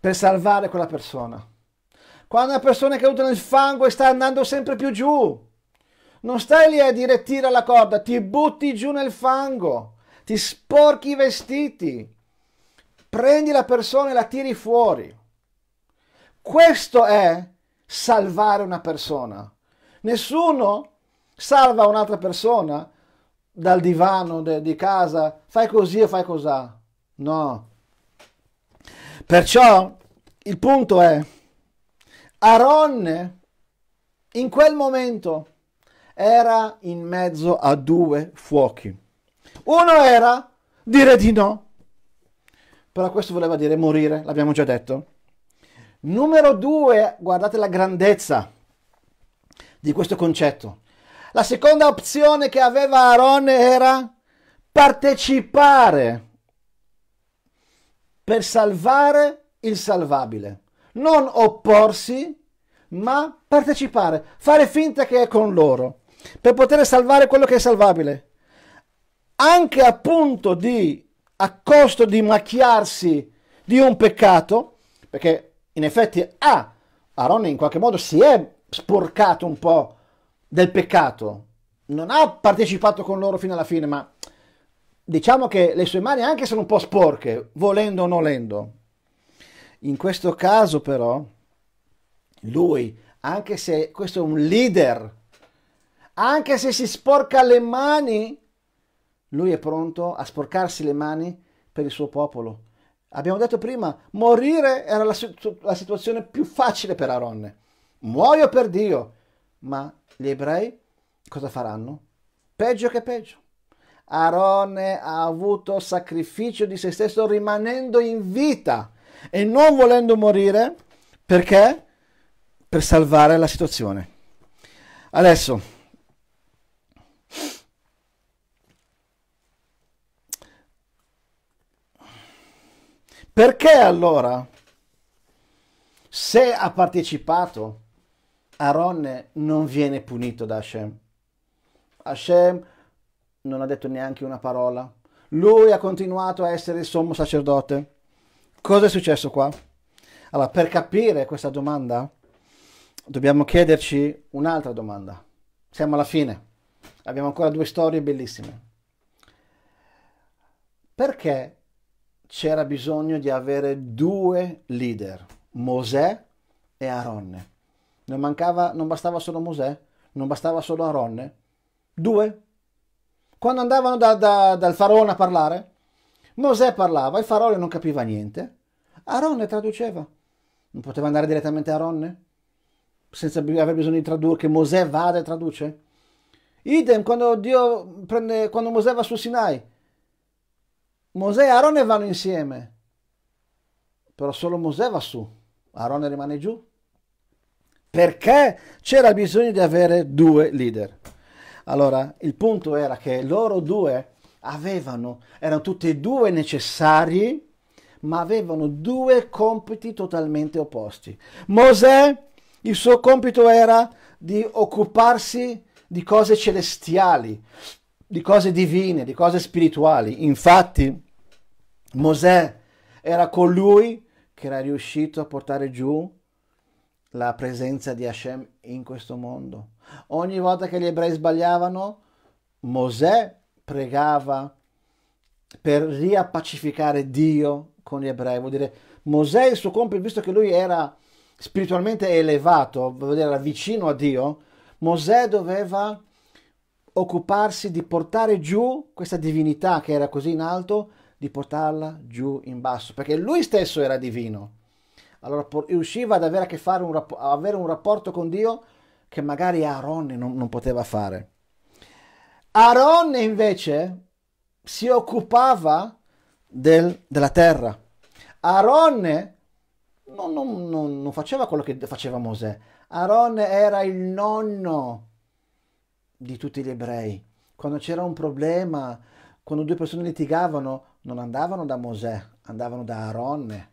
per salvare quella persona. Quando una persona è caduta nel fango e sta andando sempre più giù, non stai lì a dire tira la corda, ti butti giù nel fango, ti sporchi i vestiti, prendi la persona e la tiri fuori. Questo è salvare una persona. Nessuno salva un'altra persona dal divano de, di casa, fai così o fai cosà. No. Perciò il punto è, Aronne in quel momento era in mezzo a due fuochi. Uno era dire di no, però questo voleva dire morire, l'abbiamo già detto. Numero due, guardate la grandezza di questo concetto. La seconda opzione che aveva Aaron era partecipare per salvare il salvabile, non opporsi, ma partecipare, fare finta che è con loro, per poter salvare quello che è salvabile, anche appunto di, a costo di macchiarsi di un peccato, perché in effetti ha, ah, Aaron in qualche modo si è sporcato un po' del peccato, non ha partecipato con loro fino alla fine, ma diciamo che le sue mani anche sono un po' sporche, volendo o nolendo. In questo caso però, lui, anche se questo è un leader, anche se si sporca le mani, lui è pronto a sporcarsi le mani per il suo popolo, Abbiamo detto prima, morire era la, la situazione più facile per Aaron. Muoio per Dio. Ma gli ebrei cosa faranno? Peggio che peggio. Aaron ha avuto sacrificio di se stesso rimanendo in vita e non volendo morire perché? Per salvare la situazione. Adesso Perché allora, se ha partecipato, Aaron non viene punito da Hashem? Hashem non ha detto neanche una parola. Lui ha continuato a essere il sommo sacerdote. Cosa è successo qua? Allora, per capire questa domanda, dobbiamo chiederci un'altra domanda. Siamo alla fine. Abbiamo ancora due storie bellissime. Perché c'era bisogno di avere due leader, Mosè e Aronne. Non, mancava, non bastava solo Mosè, non bastava solo Aronne. Due. Quando andavano da, da, dal faraone a parlare, Mosè parlava, il faraone non capiva niente, Aronne traduceva. Non poteva andare direttamente a Aronne? Senza aver bisogno di tradurre, che Mosè vada e traduce? Idem quando, Dio prende, quando Mosè va su Sinai, Mosè e Aaron vanno insieme, però solo Mosè va su, Aaron rimane giù. Perché c'era bisogno di avere due leader. Allora, il punto era che loro due avevano, erano tutti e due necessari, ma avevano due compiti totalmente opposti. Mosè, il suo compito era di occuparsi di cose celestiali, di cose divine, di cose spirituali. Infatti Mosè era colui che era riuscito a portare giù la presenza di Hashem in questo mondo. Ogni volta che gli ebrei sbagliavano, Mosè pregava per riappacificare Dio con gli ebrei. Vuol dire, Mosè il suo compito, visto che lui era spiritualmente elevato, era vicino a Dio, Mosè doveva occuparsi di portare giù questa divinità che era così in alto, di portarla giù in basso, perché lui stesso era divino. Allora riusciva ad avere a che fare un, rap- avere un rapporto con Dio che magari Aaron non, non poteva fare. Aaron invece si occupava del, della terra. Aaron non, non, non faceva quello che faceva Mosè. Aaron era il nonno di tutti gli ebrei. Quando c'era un problema, quando due persone litigavano, non andavano da Mosè, andavano da Aaronne.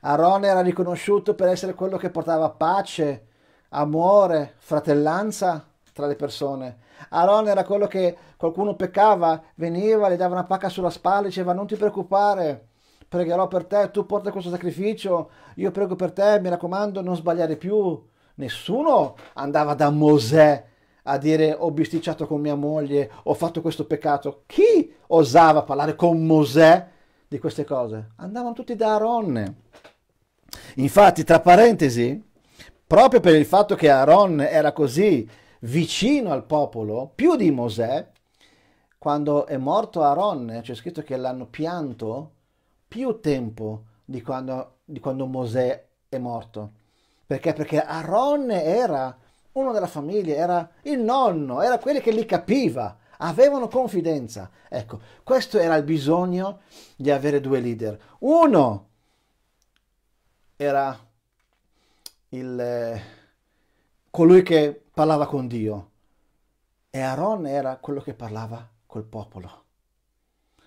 Aaron era riconosciuto per essere quello che portava pace, amore, fratellanza tra le persone. Aaron era quello che qualcuno peccava, veniva, le dava una pacca sulla spalla, diceva non ti preoccupare, pregherò per te, tu porta questo sacrificio, io prego per te, mi raccomando non sbagliare più. Nessuno andava da Mosè a dire ho bisticciato con mia moglie, ho fatto questo peccato. Chi osava parlare con Mosè di queste cose? Andavano tutti da Aronne. Infatti, tra parentesi, proprio per il fatto che Aaronne era così vicino al popolo, più di Mosè, quando è morto Aaronne c'è scritto che l'hanno pianto più tempo di quando, di quando Mosè è morto. Perché? Perché Aaronne era uno della famiglia, era il nonno, era quelli che li capiva, avevano confidenza. Ecco, questo era il bisogno di avere due leader. Uno era il, eh, colui che parlava con Dio e Aaron era quello che parlava col popolo,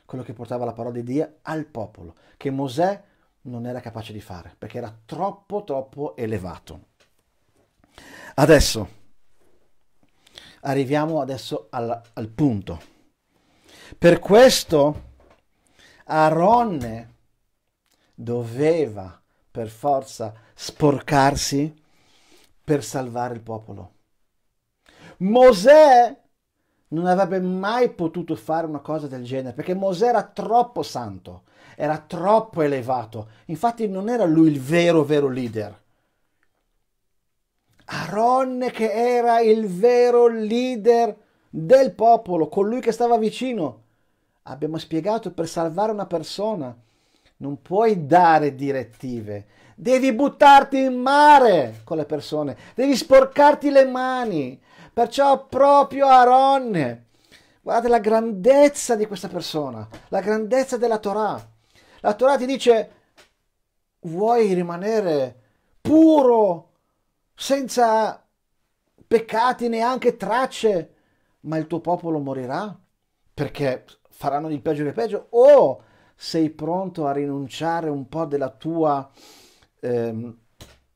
quello che portava la parola di Dio al popolo, che Mosè non era capace di fare perché era troppo troppo elevato. Adesso, arriviamo adesso al, al punto. Per questo Aaron doveva per forza sporcarsi per salvare il popolo. Mosè non avrebbe mai potuto fare una cosa del genere perché Mosè era troppo santo, era troppo elevato. Infatti non era lui il vero, vero leader. Aaron che era il vero leader del popolo, colui che stava vicino. Abbiamo spiegato per salvare una persona non puoi dare direttive, devi buttarti in mare con le persone, devi sporcarti le mani. Perciò proprio Aaron, guardate la grandezza di questa persona, la grandezza della Torah. La Torah ti dice vuoi rimanere puro senza peccati neanche tracce, ma il tuo popolo morirà perché faranno di peggio del peggio o sei pronto a rinunciare un po' della tua eh,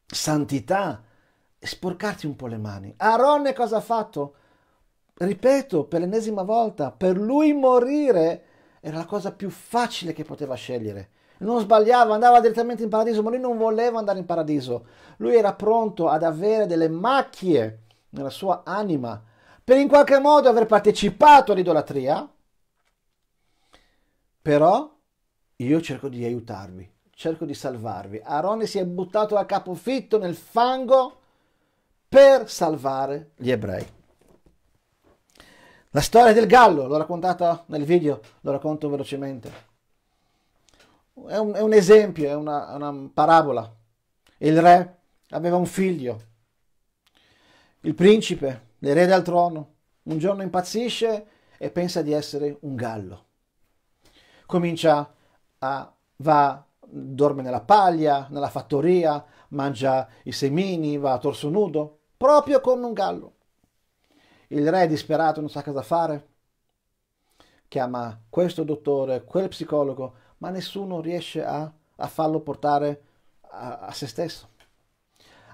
santità e sporcarti un po' le mani. Aaron cosa ha fatto? Ripeto, per l'ennesima volta, per lui morire era la cosa più facile che poteva scegliere non sbagliava, andava direttamente in paradiso, ma lui non voleva andare in paradiso. Lui era pronto ad avere delle macchie nella sua anima per in qualche modo aver partecipato all'idolatria. Però io cerco di aiutarvi, cerco di salvarvi. Aarone si è buttato a capofitto nel fango per salvare gli ebrei. La storia del gallo l'ho raccontata nel video, lo racconto velocemente è un, è un esempio, è una, una parabola. Il re aveva un figlio, il principe, l'erede al trono, un giorno impazzisce e pensa di essere un gallo. Comincia a va, dorme nella paglia, nella fattoria, mangia i semini, va a torso nudo, proprio come un gallo. Il re è disperato, non sa cosa fare. Chiama questo dottore, quel psicologo, ma nessuno riesce a, a farlo portare a, a se stesso.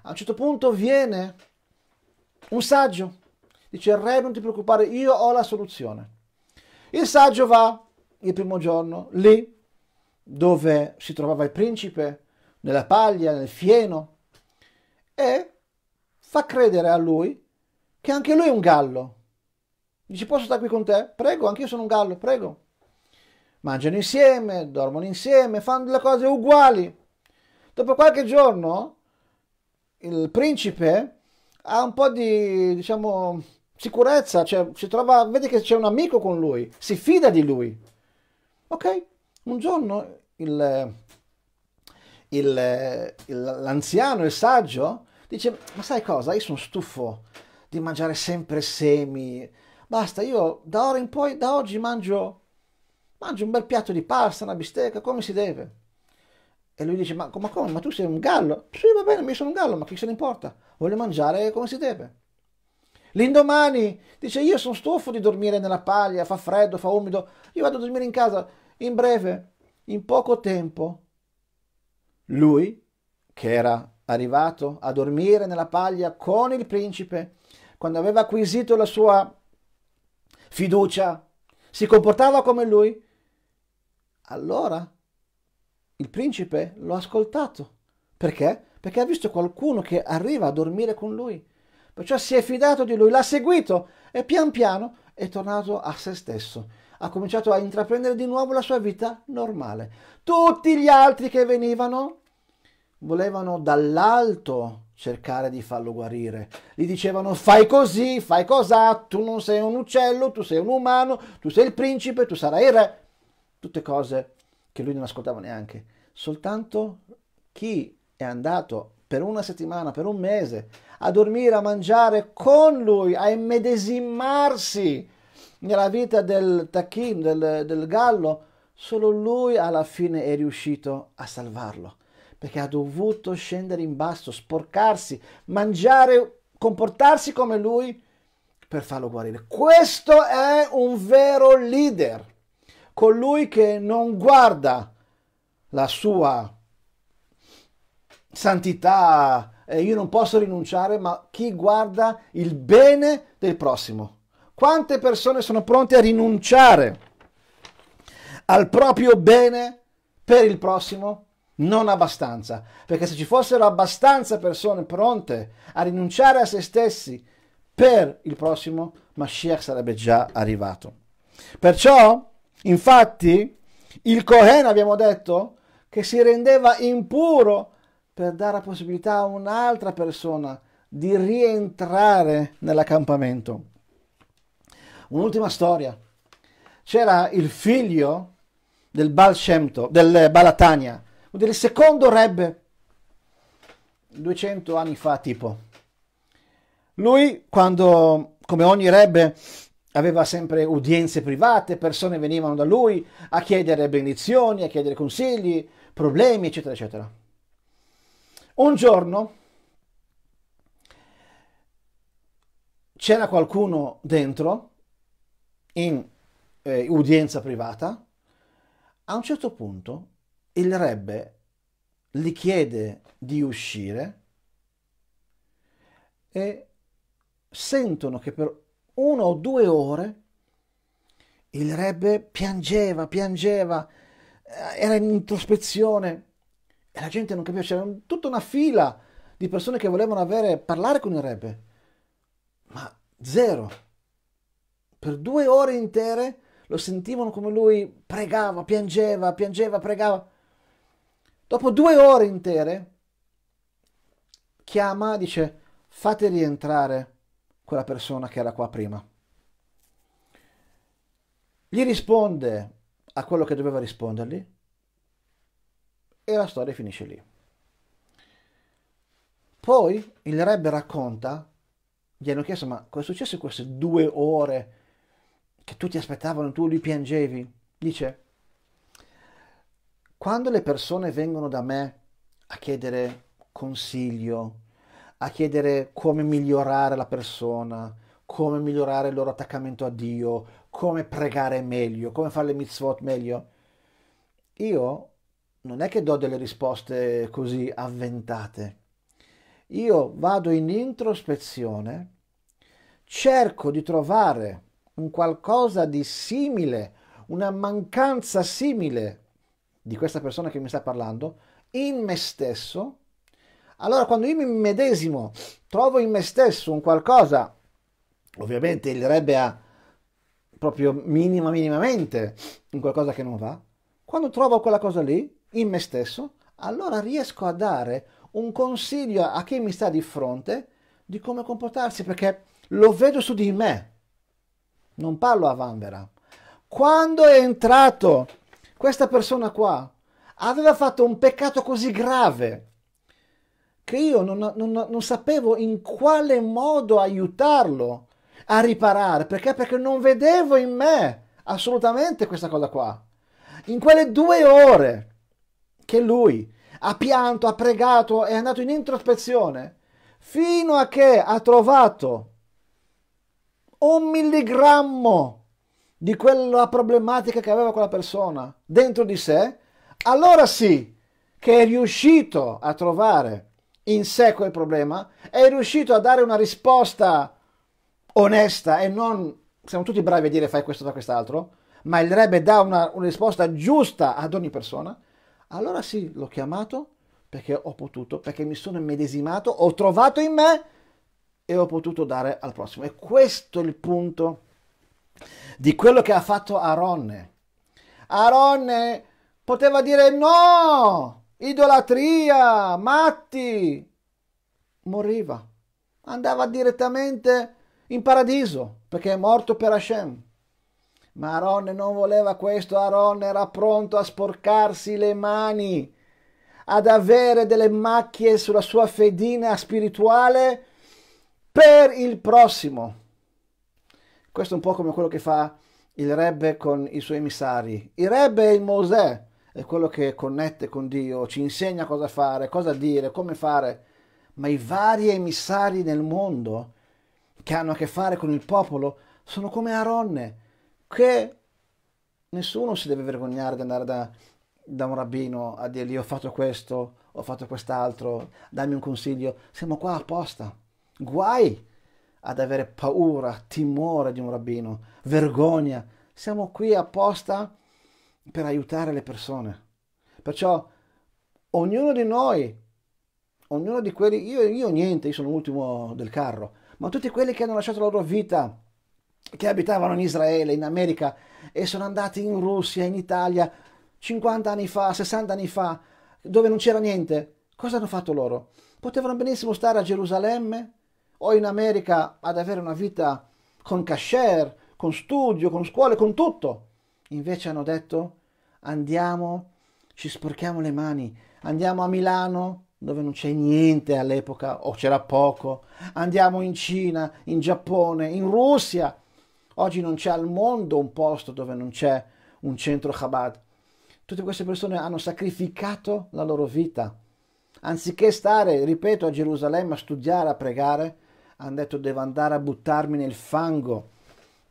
A un certo punto viene un saggio, dice re non ti preoccupare, io ho la soluzione. Il saggio va il primo giorno lì dove si trovava il principe, nella paglia, nel fieno, e fa credere a lui che anche lui è un gallo. Dice posso stare qui con te? Prego, anch'io sono un gallo, prego mangiano insieme, dormono insieme, fanno le cose uguali. Dopo qualche giorno il principe ha un po' di, diciamo, sicurezza, cioè si trova, vede che c'è un amico con lui, si fida di lui. Ok? Un giorno il, il, il, l'anziano, il saggio, dice, ma sai cosa, io sono stufo di mangiare sempre semi, basta, io da ora in poi, da oggi mangio mangi un bel piatto di pasta, una bistecca, come si deve. E lui dice, ma, ma come, ma tu sei un gallo? Sì, va bene, mi sono un gallo, ma chi se ne importa? Voglio mangiare come si deve. L'indomani dice, io sono stufo di dormire nella paglia, fa freddo, fa umido, io vado a dormire in casa. In breve, in poco tempo, lui, che era arrivato a dormire nella paglia con il principe, quando aveva acquisito la sua fiducia, si comportava come lui, allora il principe lo ha ascoltato. Perché? Perché ha visto qualcuno che arriva a dormire con lui. Perciò si è fidato di lui, l'ha seguito e pian piano è tornato a se stesso. Ha cominciato a intraprendere di nuovo la sua vita normale. Tutti gli altri che venivano volevano dall'alto cercare di farlo guarire. Gli dicevano fai così, fai cos'ha, tu non sei un uccello, tu sei un umano, tu sei il principe, tu sarai il re tutte cose che lui non ascoltava neanche. Soltanto chi è andato per una settimana, per un mese, a dormire, a mangiare con lui, a immedesimarsi nella vita del Tachim, del, del gallo, solo lui alla fine è riuscito a salvarlo, perché ha dovuto scendere in basso, sporcarsi, mangiare, comportarsi come lui per farlo guarire. Questo è un vero leader colui che non guarda la sua santità, e io non posso rinunciare, ma chi guarda il bene del prossimo. Quante persone sono pronte a rinunciare al proprio bene per il prossimo? Non abbastanza, perché se ci fossero abbastanza persone pronte a rinunciare a se stessi per il prossimo, Mashiach sarebbe già arrivato. Perciò Infatti, il Cohen abbiamo detto che si rendeva impuro per dare la possibilità a un'altra persona di rientrare nell'accampamento. Un'ultima storia. C'era il figlio del Baal Shemto, del Balatania, del secondo Rebbe, 200 anni fa tipo. Lui, quando, come ogni Rebbe, aveva sempre udienze private, persone venivano da lui a chiedere benedizioni, a chiedere consigli, problemi, eccetera, eccetera. Un giorno c'era qualcuno dentro in eh, udienza privata, a un certo punto il rebbe gli chiede di uscire e sentono che per una o due ore, il Rebbe piangeva, piangeva, eh, era in introspezione e la gente non capiva, c'era tutta una fila di persone che volevano avere, parlare con il Rebbe, ma zero. Per due ore intere lo sentivano come lui pregava, piangeva, piangeva, pregava. Dopo due ore intere chiama, dice fate rientrare quella persona che era qua prima. Gli risponde a quello che doveva rispondergli e la storia finisce lì. Poi il Rebbe racconta, gli hanno chiesto ma cosa è successo in queste due ore che tutti aspettavano, tu li piangevi? Dice, quando le persone vengono da me a chiedere consiglio, a chiedere come migliorare la persona, come migliorare il loro attaccamento a Dio, come pregare meglio, come fare le mitzvot meglio. Io non è che do delle risposte così avventate. Io vado in introspezione, cerco di trovare un qualcosa di simile, una mancanza simile di questa persona che mi sta parlando in me stesso allora quando io mi medesimo, trovo in me stesso un qualcosa, ovviamente il rebbe ha proprio minima minimamente un qualcosa che non va, quando trovo quella cosa lì, in me stesso, allora riesco a dare un consiglio a chi mi sta di fronte di come comportarsi, perché lo vedo su di me. Non parlo a Vanvera. Quando è entrato questa persona qua, aveva fatto un peccato così grave che io non, non, non sapevo in quale modo aiutarlo a riparare, perché? Perché non vedevo in me assolutamente questa cosa qua. In quelle due ore che lui ha pianto, ha pregato, è andato in introspezione, fino a che ha trovato un milligrammo di quella problematica che aveva quella persona dentro di sé, allora sì che è riuscito a trovare in sé quel problema, è riuscito a dare una risposta onesta e non siamo tutti bravi a dire fai questo da quest'altro, ma il Rebbe dà una, una risposta giusta ad ogni persona, allora sì, l'ho chiamato perché ho potuto, perché mi sono immedesimato, ho trovato in me e ho potuto dare al prossimo. E questo è il punto di quello che ha fatto Aronne. Aronne poteva dire no, Idolatria, matti! Moriva, andava direttamente in paradiso perché è morto per Hashem. Ma Aaron non voleva questo, Aaron era pronto a sporcarsi le mani, ad avere delle macchie sulla sua fedina spirituale per il prossimo. Questo è un po' come quello che fa il Rebbe con i suoi emissari. Il Rebbe è il Mosè, è quello che connette con Dio, ci insegna cosa fare, cosa dire, come fare, ma i vari emissari nel mondo che hanno a che fare con il popolo sono come Aronne, che nessuno si deve vergognare di andare da, da un rabbino a dirgli ho fatto questo, ho fatto quest'altro, dammi un consiglio, siamo qua apposta. Guai ad avere paura, timore di un rabbino, vergogna, siamo qui apposta per aiutare le persone. Perciò ognuno di noi, ognuno di quelli, io, io niente, io sono l'ultimo del carro, ma tutti quelli che hanno lasciato la loro vita, che abitavano in Israele, in America e sono andati in Russia, in Italia, 50 anni fa, 60 anni fa, dove non c'era niente, cosa hanno fatto loro? Potevano benissimo stare a Gerusalemme o in America ad avere una vita con cashier, con studio, con scuole, con tutto. Invece hanno detto andiamo, ci sporchiamo le mani, andiamo a Milano dove non c'è niente all'epoca o c'era poco, andiamo in Cina, in Giappone, in Russia. Oggi non c'è al mondo un posto dove non c'è un centro Chabad. Tutte queste persone hanno sacrificato la loro vita. Anziché stare, ripeto, a Gerusalemme a studiare, a pregare, hanno detto devo andare a buttarmi nel fango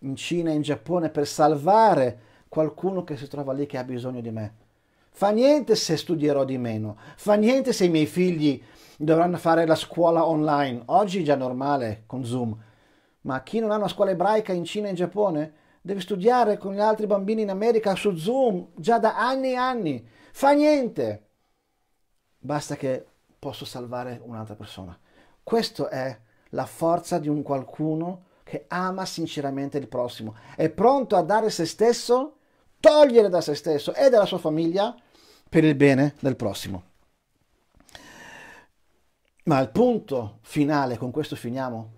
in Cina e in Giappone per salvare qualcuno che si trova lì che ha bisogno di me. Fa niente se studierò di meno, fa niente se i miei figli dovranno fare la scuola online, oggi è già normale con Zoom, ma chi non ha una scuola ebraica in Cina e in Giappone deve studiare con gli altri bambini in America su Zoom già da anni e anni, fa niente. Basta che posso salvare un'altra persona. Questa è la forza di un qualcuno che ama sinceramente il prossimo, è pronto a dare se stesso togliere da se stesso e dalla sua famiglia per il bene del prossimo. Ma il punto finale, con questo finiamo,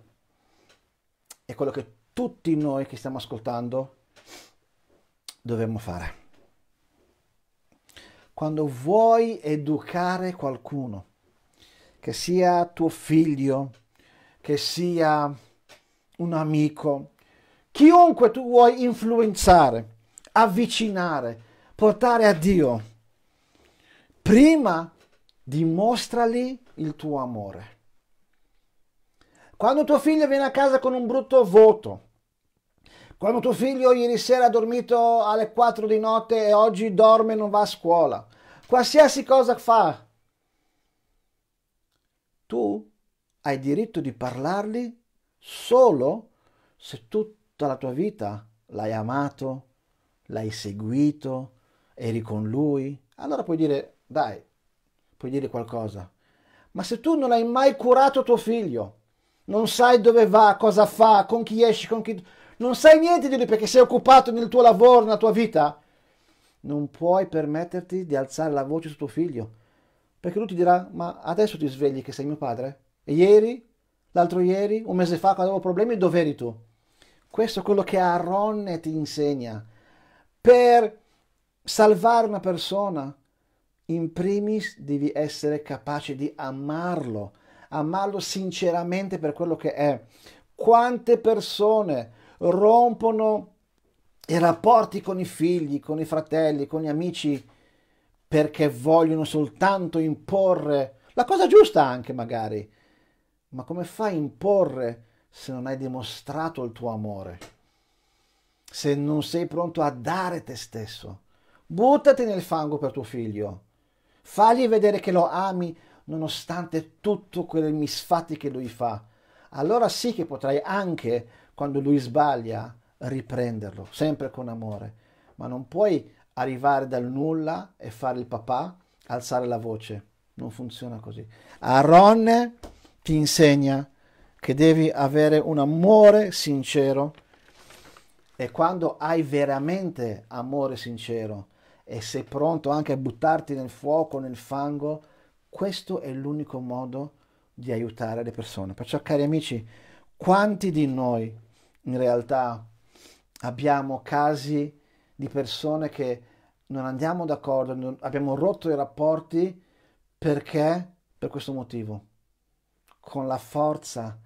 è quello che tutti noi che stiamo ascoltando dovremmo fare. Quando vuoi educare qualcuno, che sia tuo figlio, che sia un amico, chiunque tu vuoi influenzare, avvicinare, portare a Dio. Prima dimostrali il tuo amore. Quando tuo figlio viene a casa con un brutto voto, quando tuo figlio ieri sera ha dormito alle 4 di notte e oggi dorme e non va a scuola, qualsiasi cosa fa, tu hai diritto di parlargli solo se tutta la tua vita l'hai amato, l'hai seguito, eri con lui, allora puoi dire, dai, puoi dire qualcosa. Ma se tu non hai mai curato tuo figlio, non sai dove va, cosa fa, con chi esci, con chi... Non sai niente di lui perché sei occupato nel tuo lavoro, nella tua vita. Non puoi permetterti di alzare la voce su tuo figlio. Perché lui ti dirà, ma adesso ti svegli che sei mio padre? E ieri? L'altro ieri? Un mese fa quando avevo problemi, dove eri tu? Questo è quello che Aaron ti insegna per salvare una persona, in primis devi essere capace di amarlo, amarlo sinceramente per quello che è. Quante persone rompono i rapporti con i figli, con i fratelli, con gli amici, perché vogliono soltanto imporre la cosa giusta anche magari. Ma come fai a imporre se non hai dimostrato il tuo amore? se non sei pronto a dare te stesso. Buttati nel fango per tuo figlio. Fagli vedere che lo ami nonostante tutto quei misfatti che lui fa. Allora sì che potrai anche, quando lui sbaglia, riprenderlo, sempre con amore. Ma non puoi arrivare dal nulla e fare il papà, alzare la voce. Non funziona così. Aaron ti insegna che devi avere un amore sincero e quando hai veramente amore sincero e sei pronto anche a buttarti nel fuoco, nel fango, questo è l'unico modo di aiutare le persone. Perciò, cari amici, quanti di noi in realtà abbiamo casi di persone che non andiamo d'accordo, non, abbiamo rotto i rapporti perché? Per questo motivo, con la forza,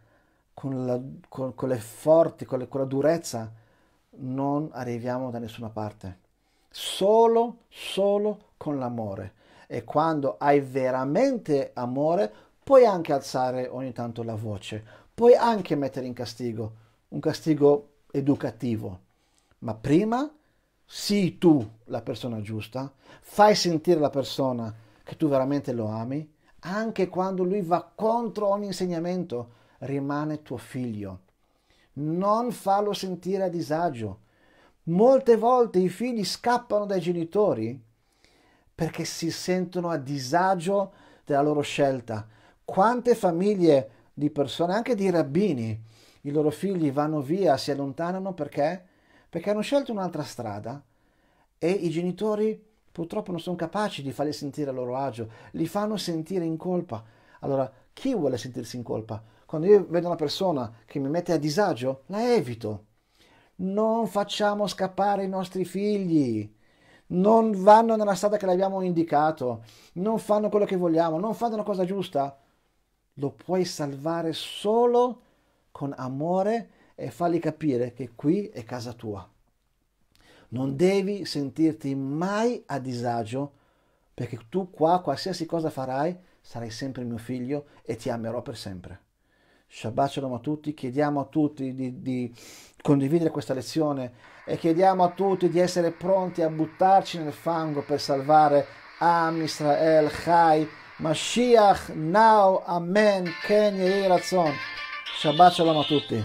con, la, con, con le forti, con, le, con la durezza non arriviamo da nessuna parte. Solo, solo con l'amore. E quando hai veramente amore, puoi anche alzare ogni tanto la voce, puoi anche mettere in castigo, un castigo educativo. Ma prima sii tu la persona giusta, fai sentire la persona che tu veramente lo ami, anche quando lui va contro ogni insegnamento, rimane tuo figlio non farlo sentire a disagio. Molte volte i figli scappano dai genitori perché si sentono a disagio della loro scelta. Quante famiglie di persone, anche di rabbini, i loro figli vanno via, si allontanano perché? Perché hanno scelto un'altra strada e i genitori purtroppo non sono capaci di farli sentire a loro agio, li fanno sentire in colpa. Allora, chi vuole sentirsi in colpa? Quando io vedo una persona che mi mette a disagio, la evito. Non facciamo scappare i nostri figli. Non vanno nella strada che l'abbiamo indicato. Non fanno quello che vogliamo. Non fanno la cosa giusta. Lo puoi salvare solo con amore e fargli capire che qui è casa tua. Non devi sentirti mai a disagio perché tu qua, qualsiasi cosa farai, sarai sempre mio figlio e ti amerò per sempre. Shabbat Shalom a tutti, chiediamo a tutti di, di condividere questa lezione e chiediamo a tutti di essere pronti a buttarci nel fango per salvare Am Israel Chai Mashiach Now Amen Ken Yehiratzon Shabbat Shalom a tutti